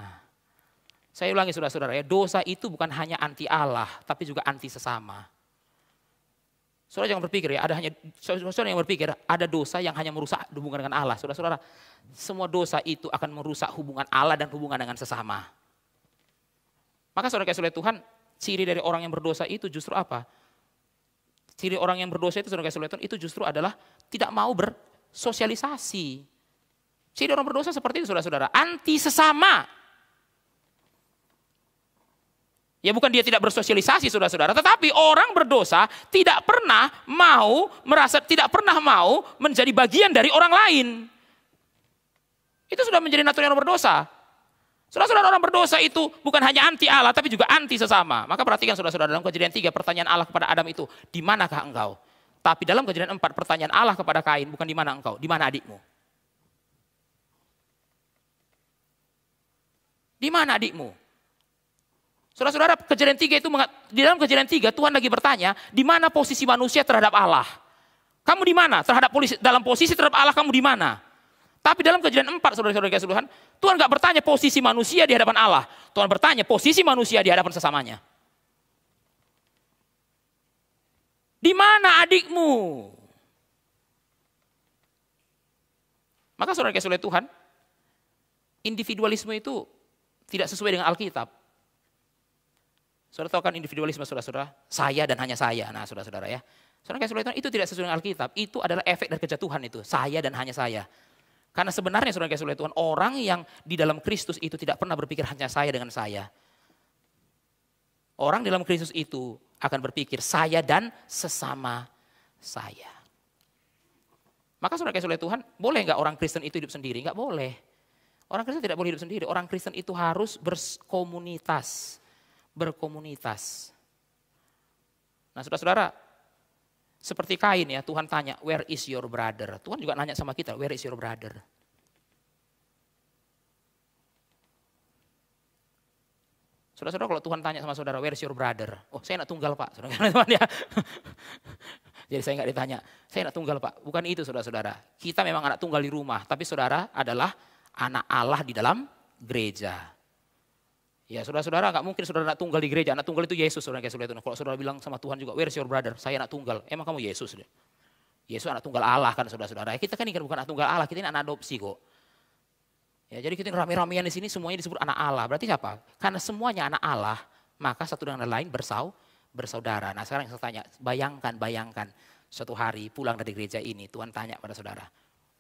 Saya ulangi saudara-saudara ya, dosa itu bukan hanya anti Allah, tapi juga anti sesama. Saudara jangan berpikir ya, ada hanya saudara yang berpikir ada dosa yang hanya merusak hubungan dengan Allah. Saudara-saudara, semua dosa itu akan merusak hubungan Allah dan hubungan dengan sesama. Maka saudara kasih Tuhan, ciri dari orang yang berdosa itu justru apa? Ciri orang yang berdosa itu saudara kasih Tuhan itu justru adalah tidak mau bersosialisasi. Jadi orang berdosa seperti itu saudara-saudara. Anti sesama. Ya bukan dia tidak bersosialisasi saudara-saudara. Tetapi orang berdosa tidak pernah mau merasa, tidak pernah mau menjadi bagian dari orang lain. Itu sudah menjadi naturnya orang berdosa. Saudara-saudara orang berdosa itu bukan hanya anti Allah tapi juga anti sesama. Maka perhatikan saudara-saudara dalam kejadian tiga pertanyaan Allah kepada Adam itu. Di manakah engkau? Tapi dalam kejadian empat pertanyaan Allah kepada Kain bukan di mana engkau, di mana adikmu? Di mana adikmu? Saudara-saudara, kejadian tiga itu di dalam kejadian tiga Tuhan lagi bertanya, di mana posisi manusia terhadap Allah? Kamu di mana? Terhadap polisi, dalam posisi terhadap Allah kamu di mana? Tapi dalam kejadian empat saudara-saudara kasih Tuhan, Tuhan nggak bertanya posisi manusia di hadapan Allah. Tuhan bertanya posisi manusia di hadapan sesamanya. Di mana adikmu? Maka saudara kasih Tuhan, individualisme itu tidak sesuai dengan Alkitab. Saudara tahu kan individualisme saudara-saudara, saya dan hanya saya. Nah saudara-saudara ya, saudara kayak saudara itu tidak sesuai dengan Alkitab. Itu adalah efek dari kejatuhan itu, saya dan hanya saya. Karena sebenarnya saudara kasih saudara orang yang di dalam Kristus itu tidak pernah berpikir hanya saya dengan saya. Orang di dalam Kristus itu akan berpikir saya dan sesama saya. Maka saudara kasih saudara Tuhan, boleh nggak orang Kristen itu hidup sendiri? Nggak boleh. Orang Kristen tidak boleh hidup sendiri. Orang Kristen itu harus berkomunitas. Berkomunitas. Nah saudara-saudara, seperti kain ya Tuhan tanya, where is your brother? Tuhan juga nanya sama kita, where is your brother? Saudara-saudara kalau Tuhan tanya sama saudara, where is your brother? Oh saya nak tunggal pak. Saudara-saudara ya. Jadi saya nggak ditanya, saya anak tunggal pak. Bukan itu saudara-saudara. Kita memang anak tunggal di rumah, tapi saudara adalah anak Allah di dalam gereja. Ya saudara-saudara nggak mungkin saudara nak tunggal di gereja, anak tunggal itu Yesus saudara saudara itu. Kalau saudara bilang sama Tuhan juga, where's your brother? Saya anak tunggal, eh, emang kamu Yesus? Yesus anak tunggal Allah kan saudara-saudara. Ya, kita kan bukan anak tunggal Allah, kita ini anak adopsi kok. Ya, jadi kita rame-ramean di sini semuanya disebut anak Allah. Berarti siapa? Karena semuanya anak Allah, maka satu dengan lain bersau, bersaudara. Nah sekarang saya tanya, bayangkan, bayangkan. Suatu hari pulang dari gereja ini, Tuhan tanya pada saudara,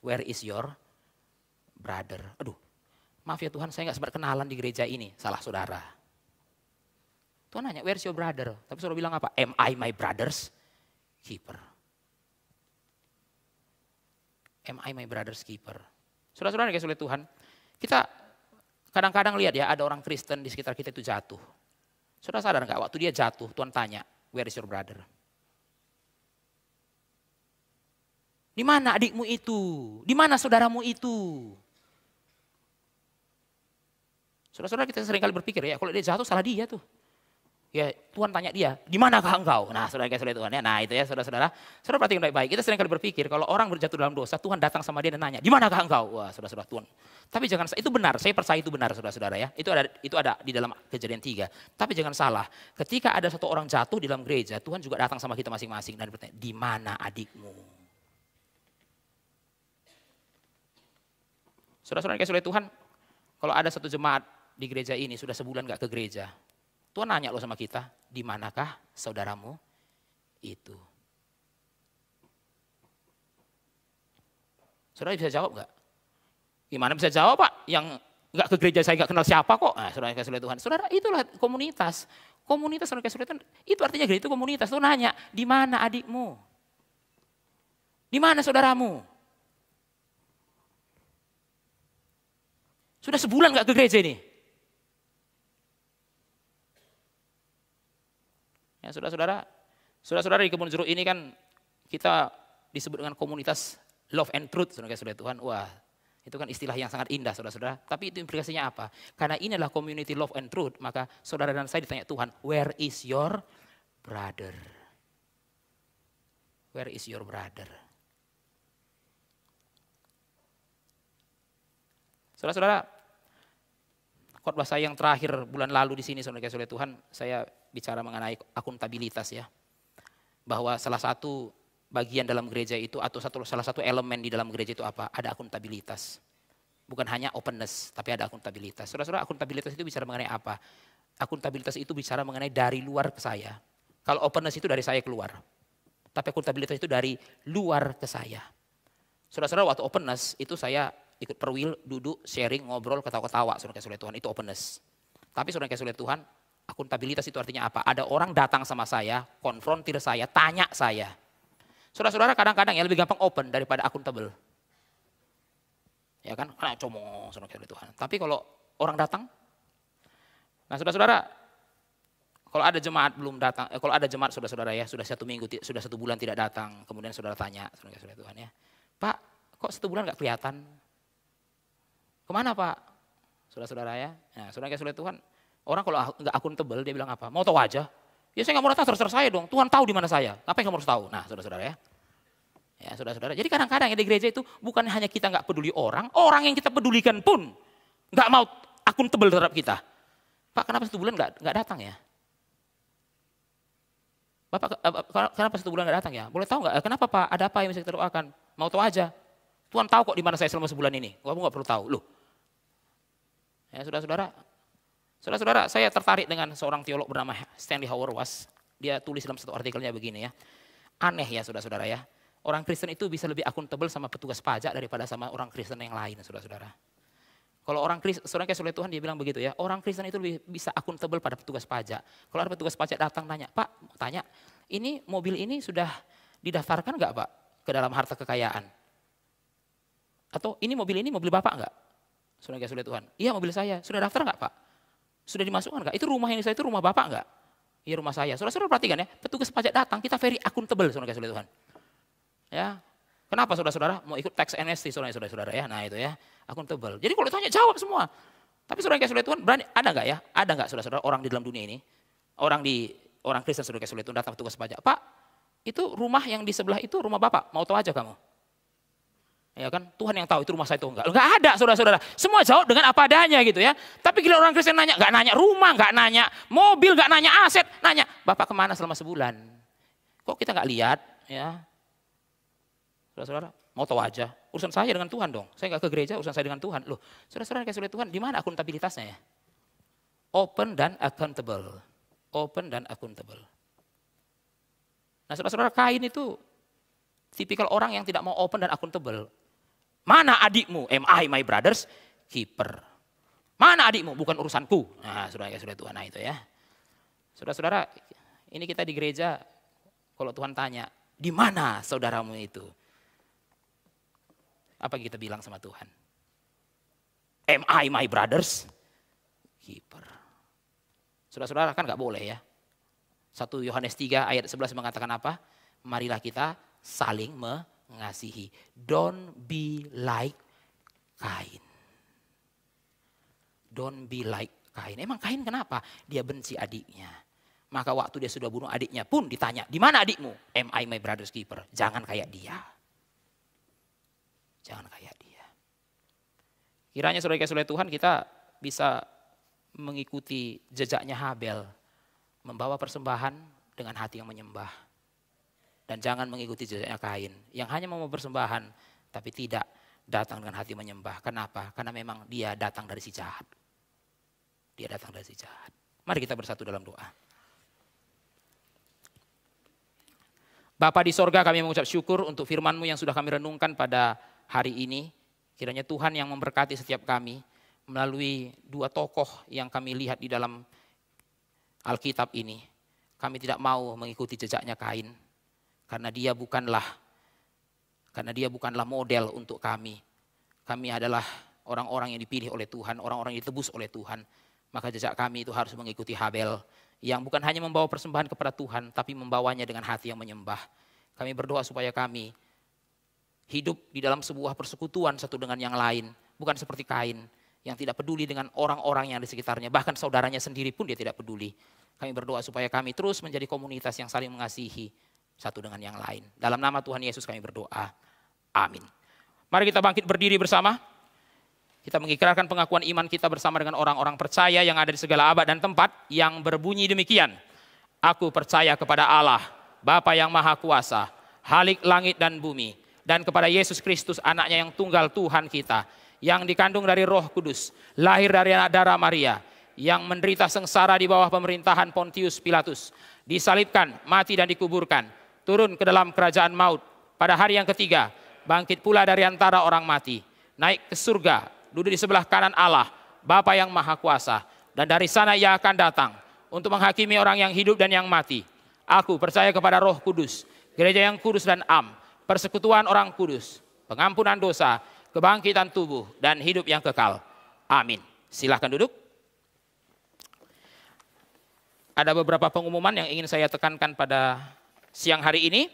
where is your brother. Aduh, maaf ya Tuhan saya nggak sempat kenalan di gereja ini. Salah saudara. Tuhan nanya, where's your brother? Tapi saudara bilang apa? Am I my brother's keeper? Am I my brother's keeper? Saudara-saudara yang oleh Tuhan, kita kadang-kadang lihat ya ada orang Kristen di sekitar kita itu jatuh. Saudara sadar nggak waktu dia jatuh Tuhan tanya, where is your brother? Di mana adikmu itu? Di mana saudaramu itu? Saudara-saudara kita sering kali berpikir ya kalau dia jatuh salah dia tuh. Ya Tuhan tanya dia, di manakah engkau? Nah saudara saudara Tuhan ya, nah itu ya saudara-saudara. Saudara perhatikan baik-baik, kita sering kali berpikir kalau orang berjatuh dalam dosa, Tuhan datang sama dia dan nanya, di manakah engkau? Wah saudara-saudara Tuhan. Tapi jangan, itu benar, saya percaya itu benar saudara-saudara ya. Itu ada itu ada di dalam kejadian tiga. Tapi jangan salah, ketika ada satu orang jatuh di dalam gereja, Tuhan juga datang sama kita masing-masing dan bertanya, di mana adikmu? Saudara-saudara saudara Tuhan, kalau ada satu jemaat di gereja ini, sudah sebulan gak ke gereja. Tuhan nanya lo sama kita, di manakah saudaramu itu? Saudara bisa jawab gak? Gimana bisa jawab pak? Yang gak ke gereja saya gak kenal siapa kok. Nah, saudara yang kasih Tuhan. Saudara itulah komunitas. Komunitas saudara kasih Tuhan. Itu artinya gereja itu komunitas. Tuhan nanya, di mana adikmu? Di mana saudaramu? Sudah sebulan gak ke gereja ini. Ya, saudara-saudara, saudara-saudara di kebun jeruk ini kan kita disebut dengan komunitas love and truth, saudara-saudara Tuhan. Wah, itu kan istilah yang sangat indah, saudara-saudara. Tapi itu implikasinya apa? Karena ini adalah community love and truth, maka saudara dan saya ditanya Tuhan, where is your brother? Where is your brother? Saudara-saudara, khotbah saya yang terakhir bulan lalu di sini, saudara-saudara Tuhan, saya bicara mengenai akuntabilitas ya. Bahwa salah satu bagian dalam gereja itu atau satu salah satu elemen di dalam gereja itu apa? Ada akuntabilitas. Bukan hanya openness, tapi ada akuntabilitas. Saudara-saudara, akuntabilitas itu bicara mengenai apa? Akuntabilitas itu bicara mengenai dari luar ke saya. Kalau openness itu dari saya keluar. Tapi akuntabilitas itu dari luar ke saya. Saudara-saudara, waktu openness itu saya ikut perwil, duduk, sharing, ngobrol, ketawa-ketawa. Saudara saudara Tuhan, itu openness. Tapi saudara saudara Tuhan, Akuntabilitas itu artinya apa? Ada orang datang sama saya, konfrontir saya, tanya saya. Saudara-saudara kadang-kadang yang lebih gampang open daripada akuntabel. Ya kan, karena comong sama Tuhan. Gitu. Tapi kalau orang datang, nah saudara-saudara kalau ada jemaat belum datang, eh, kalau ada jemaat saudara-saudara ya sudah satu minggu, sudah satu bulan tidak datang, kemudian saudara tanya, saudara gitu, Tuhan ya, Pak, kok satu bulan nggak kelihatan? Kemana Pak? Saudara-saudara ya, nah, saudara saudara gitu, Tuhan, Orang kalau nggak tebel dia bilang apa? Mau tahu aja. Ya saya nggak mau datang terserah saya dong. Tuhan tahu di mana saya. Apa yang kamu harus tahu? Nah, saudara-saudara ya. Ya, saudara-saudara. Jadi kadang-kadang ya di gereja itu bukan hanya kita nggak peduli orang, orang yang kita pedulikan pun nggak mau akun tebel terhadap kita. Pak, kenapa satu bulan nggak nggak datang ya? Bapak, eh, eh, kenapa satu bulan nggak datang ya? Boleh tahu nggak? Eh, kenapa Pak? Ada apa yang bisa kita doakan? Mau tahu aja. Tuhan tahu kok di mana saya selama sebulan ini. Kamu nggak perlu tahu. Loh, Ya, saudara-saudara, Saudara-saudara, saya tertarik dengan seorang teolog bernama Stanley Was. Dia tulis dalam satu artikelnya begini ya. Aneh ya saudara-saudara ya. Orang Kristen itu bisa lebih akuntabel sama petugas pajak daripada sama orang Kristen yang lain saudara-saudara. Kalau orang Kristen, seorang kayak Tuhan dia bilang begitu ya, orang Kristen itu lebih bisa akuntabel pada petugas pajak. Kalau ada petugas pajak datang tanya, Pak, tanya, ini mobil ini sudah didaftarkan nggak Pak ke dalam harta kekayaan? Atau ini mobil ini mobil Bapak nggak? Saudara sudah Tuhan, iya mobil saya, sudah daftar enggak Pak? Sudah dimasukkan nggak? Itu rumah yang saya itu rumah bapak nggak? Iya rumah saya. Saudara-saudara perhatikan ya, petugas pajak datang, kita very akuntabel, saudara saudara Tuhan. Ya, kenapa saudara-saudara mau ikut tax NST saudara-saudara ya? Nah itu ya, akuntabel. Jadi kalau ditanya jawab semua. Tapi saudara kasih Tuhan, berani ada enggak ya? Ada enggak saudara-saudara orang di dalam dunia ini, orang di orang Kristen saudara kasih Tuhan datang petugas pajak, Pak, itu rumah yang di sebelah itu rumah bapak, mau tahu aja kamu. Ya kan Tuhan yang tahu itu rumah saya itu enggak. Enggak ada saudara-saudara. Semua jawab dengan apa adanya gitu ya. Tapi gila orang Kristen nanya, enggak nanya rumah, enggak nanya mobil, enggak nanya aset, nanya Bapak kemana selama sebulan. Kok kita enggak lihat ya. Saudara-saudara, mau tahu aja. Urusan saya dengan Tuhan dong. Saya enggak ke gereja, urusan saya dengan Tuhan. Loh, saudara-saudara kasih Tuhan, di mana akuntabilitasnya ya? Open dan accountable. Open dan accountable. Nah saudara-saudara kain itu tipikal orang yang tidak mau open dan accountable. Mana adikmu? Am eh, I my brothers? Keeper. Mana adikmu? Bukan urusanku. Nah, sudah ya, sudah Tuhan. Nah, itu ya. Saudara-saudara, ini kita di gereja. Kalau Tuhan tanya, di mana saudaramu itu? Apa kita bilang sama Tuhan? Am I my brothers? Keeper. Saudara-saudara kan gak boleh ya. satu Yohanes 3 ayat 11 mengatakan apa? Marilah kita saling me mengasihi. Don't be like Kain. Don't be like Kain. Emang Kain kenapa? Dia benci adiknya. Maka waktu dia sudah bunuh adiknya pun ditanya, di mana adikmu? Am I my brother's keeper? Jangan kayak dia. Jangan kayak dia. Kiranya sudah kasih Tuhan kita bisa mengikuti jejaknya Habel. Membawa persembahan dengan hati yang menyembah dan jangan mengikuti jejaknya Kain yang hanya mau bersembahan tapi tidak datang dengan hati menyembah. Kenapa? Karena memang dia datang dari si jahat. Dia datang dari si jahat. Mari kita bersatu dalam doa. Bapak di sorga kami mengucap syukur untuk firmanmu yang sudah kami renungkan pada hari ini. Kiranya Tuhan yang memberkati setiap kami melalui dua tokoh yang kami lihat di dalam Alkitab ini. Kami tidak mau mengikuti jejaknya kain, karena dia bukanlah karena dia bukanlah model untuk kami. Kami adalah orang-orang yang dipilih oleh Tuhan, orang-orang yang ditebus oleh Tuhan. Maka jejak kami itu harus mengikuti Habel yang bukan hanya membawa persembahan kepada Tuhan, tapi membawanya dengan hati yang menyembah. Kami berdoa supaya kami hidup di dalam sebuah persekutuan satu dengan yang lain, bukan seperti Kain yang tidak peduli dengan orang-orang yang ada di sekitarnya, bahkan saudaranya sendiri pun dia tidak peduli. Kami berdoa supaya kami terus menjadi komunitas yang saling mengasihi, satu dengan yang lain. Dalam nama Tuhan Yesus kami berdoa. Amin. Mari kita bangkit berdiri bersama. Kita mengikrarkan pengakuan iman kita bersama dengan orang-orang percaya yang ada di segala abad dan tempat yang berbunyi demikian. Aku percaya kepada Allah, Bapa yang Maha Kuasa, Halik langit dan bumi, dan kepada Yesus Kristus anaknya yang tunggal Tuhan kita, yang dikandung dari roh kudus, lahir dari anak darah Maria, yang menderita sengsara di bawah pemerintahan Pontius Pilatus, disalibkan, mati dan dikuburkan, turun ke dalam kerajaan maut. Pada hari yang ketiga, bangkit pula dari antara orang mati, naik ke surga, duduk di sebelah kanan Allah, Bapa yang Maha Kuasa, dan dari sana ia akan datang untuk menghakimi orang yang hidup dan yang mati. Aku percaya kepada Roh Kudus, gereja yang kudus dan am, persekutuan orang kudus, pengampunan dosa, kebangkitan tubuh, dan hidup yang kekal. Amin. Silahkan duduk. Ada beberapa pengumuman yang ingin saya tekankan pada siang hari ini.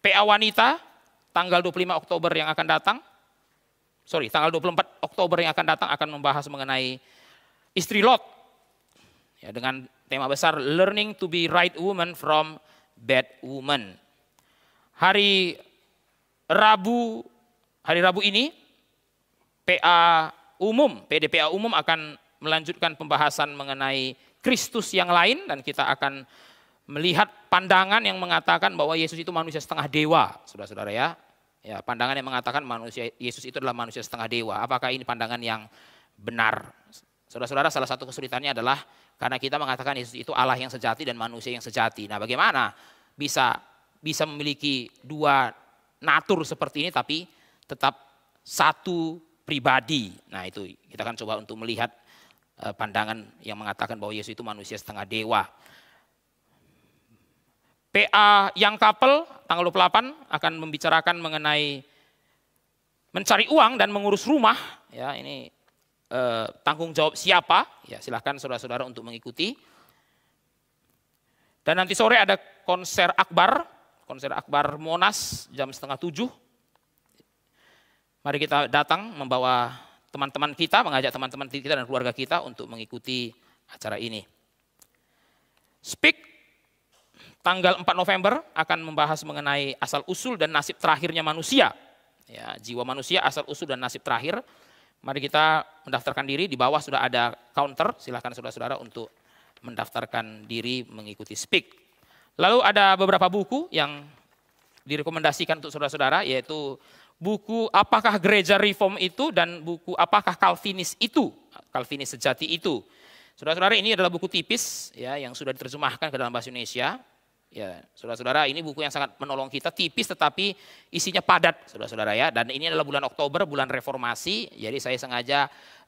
PA wanita tanggal 25 Oktober yang akan datang. Sorry, tanggal 24 Oktober yang akan datang akan membahas mengenai istri Lot. Ya, dengan tema besar Learning to be Right Woman from Bad Woman. Hari Rabu hari Rabu ini PA umum, PDPA umum akan melanjutkan pembahasan mengenai Kristus yang lain dan kita akan melihat pandangan yang mengatakan bahwa Yesus itu manusia setengah dewa, saudara-saudara ya. Ya, pandangan yang mengatakan manusia Yesus itu adalah manusia setengah dewa. Apakah ini pandangan yang benar? Saudara-saudara, salah satu kesulitannya adalah karena kita mengatakan Yesus itu Allah yang sejati dan manusia yang sejati. Nah, bagaimana bisa bisa memiliki dua natur seperti ini tapi tetap satu pribadi. Nah, itu kita akan coba untuk melihat Eh, pandangan yang mengatakan bahwa Yesus itu manusia setengah dewa. PA yang kapel tanggal 28 akan membicarakan mengenai mencari uang dan mengurus rumah. Ya, ini eh, tanggung jawab siapa? Ya, silahkan saudara-saudara untuk mengikuti. Dan nanti sore ada konser akbar, konser akbar Monas jam setengah tujuh. Mari kita datang membawa teman-teman kita, mengajak teman-teman kita dan keluarga kita untuk mengikuti acara ini. Speak tanggal 4 November akan membahas mengenai asal-usul dan nasib terakhirnya manusia. Ya, jiwa manusia, asal-usul dan nasib terakhir. Mari kita mendaftarkan diri, di bawah sudah ada counter, silahkan saudara-saudara untuk mendaftarkan diri mengikuti speak. Lalu ada beberapa buku yang direkomendasikan untuk saudara-saudara, yaitu buku apakah gereja reform itu dan buku apakah Calvinis itu, Calvinis sejati itu. Saudara-saudara ini adalah buku tipis ya yang sudah diterjemahkan ke dalam bahasa Indonesia. Ya, saudara-saudara ini buku yang sangat menolong kita tipis tetapi isinya padat, saudara-saudara ya. Dan ini adalah bulan Oktober, bulan reformasi. Jadi saya sengaja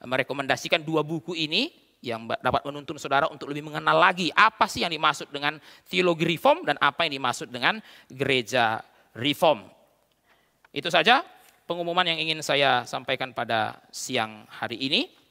merekomendasikan dua buku ini yang dapat menuntun saudara untuk lebih mengenal lagi apa sih yang dimaksud dengan teologi reform dan apa yang dimaksud dengan gereja reform. Itu saja pengumuman yang ingin saya sampaikan pada siang hari ini.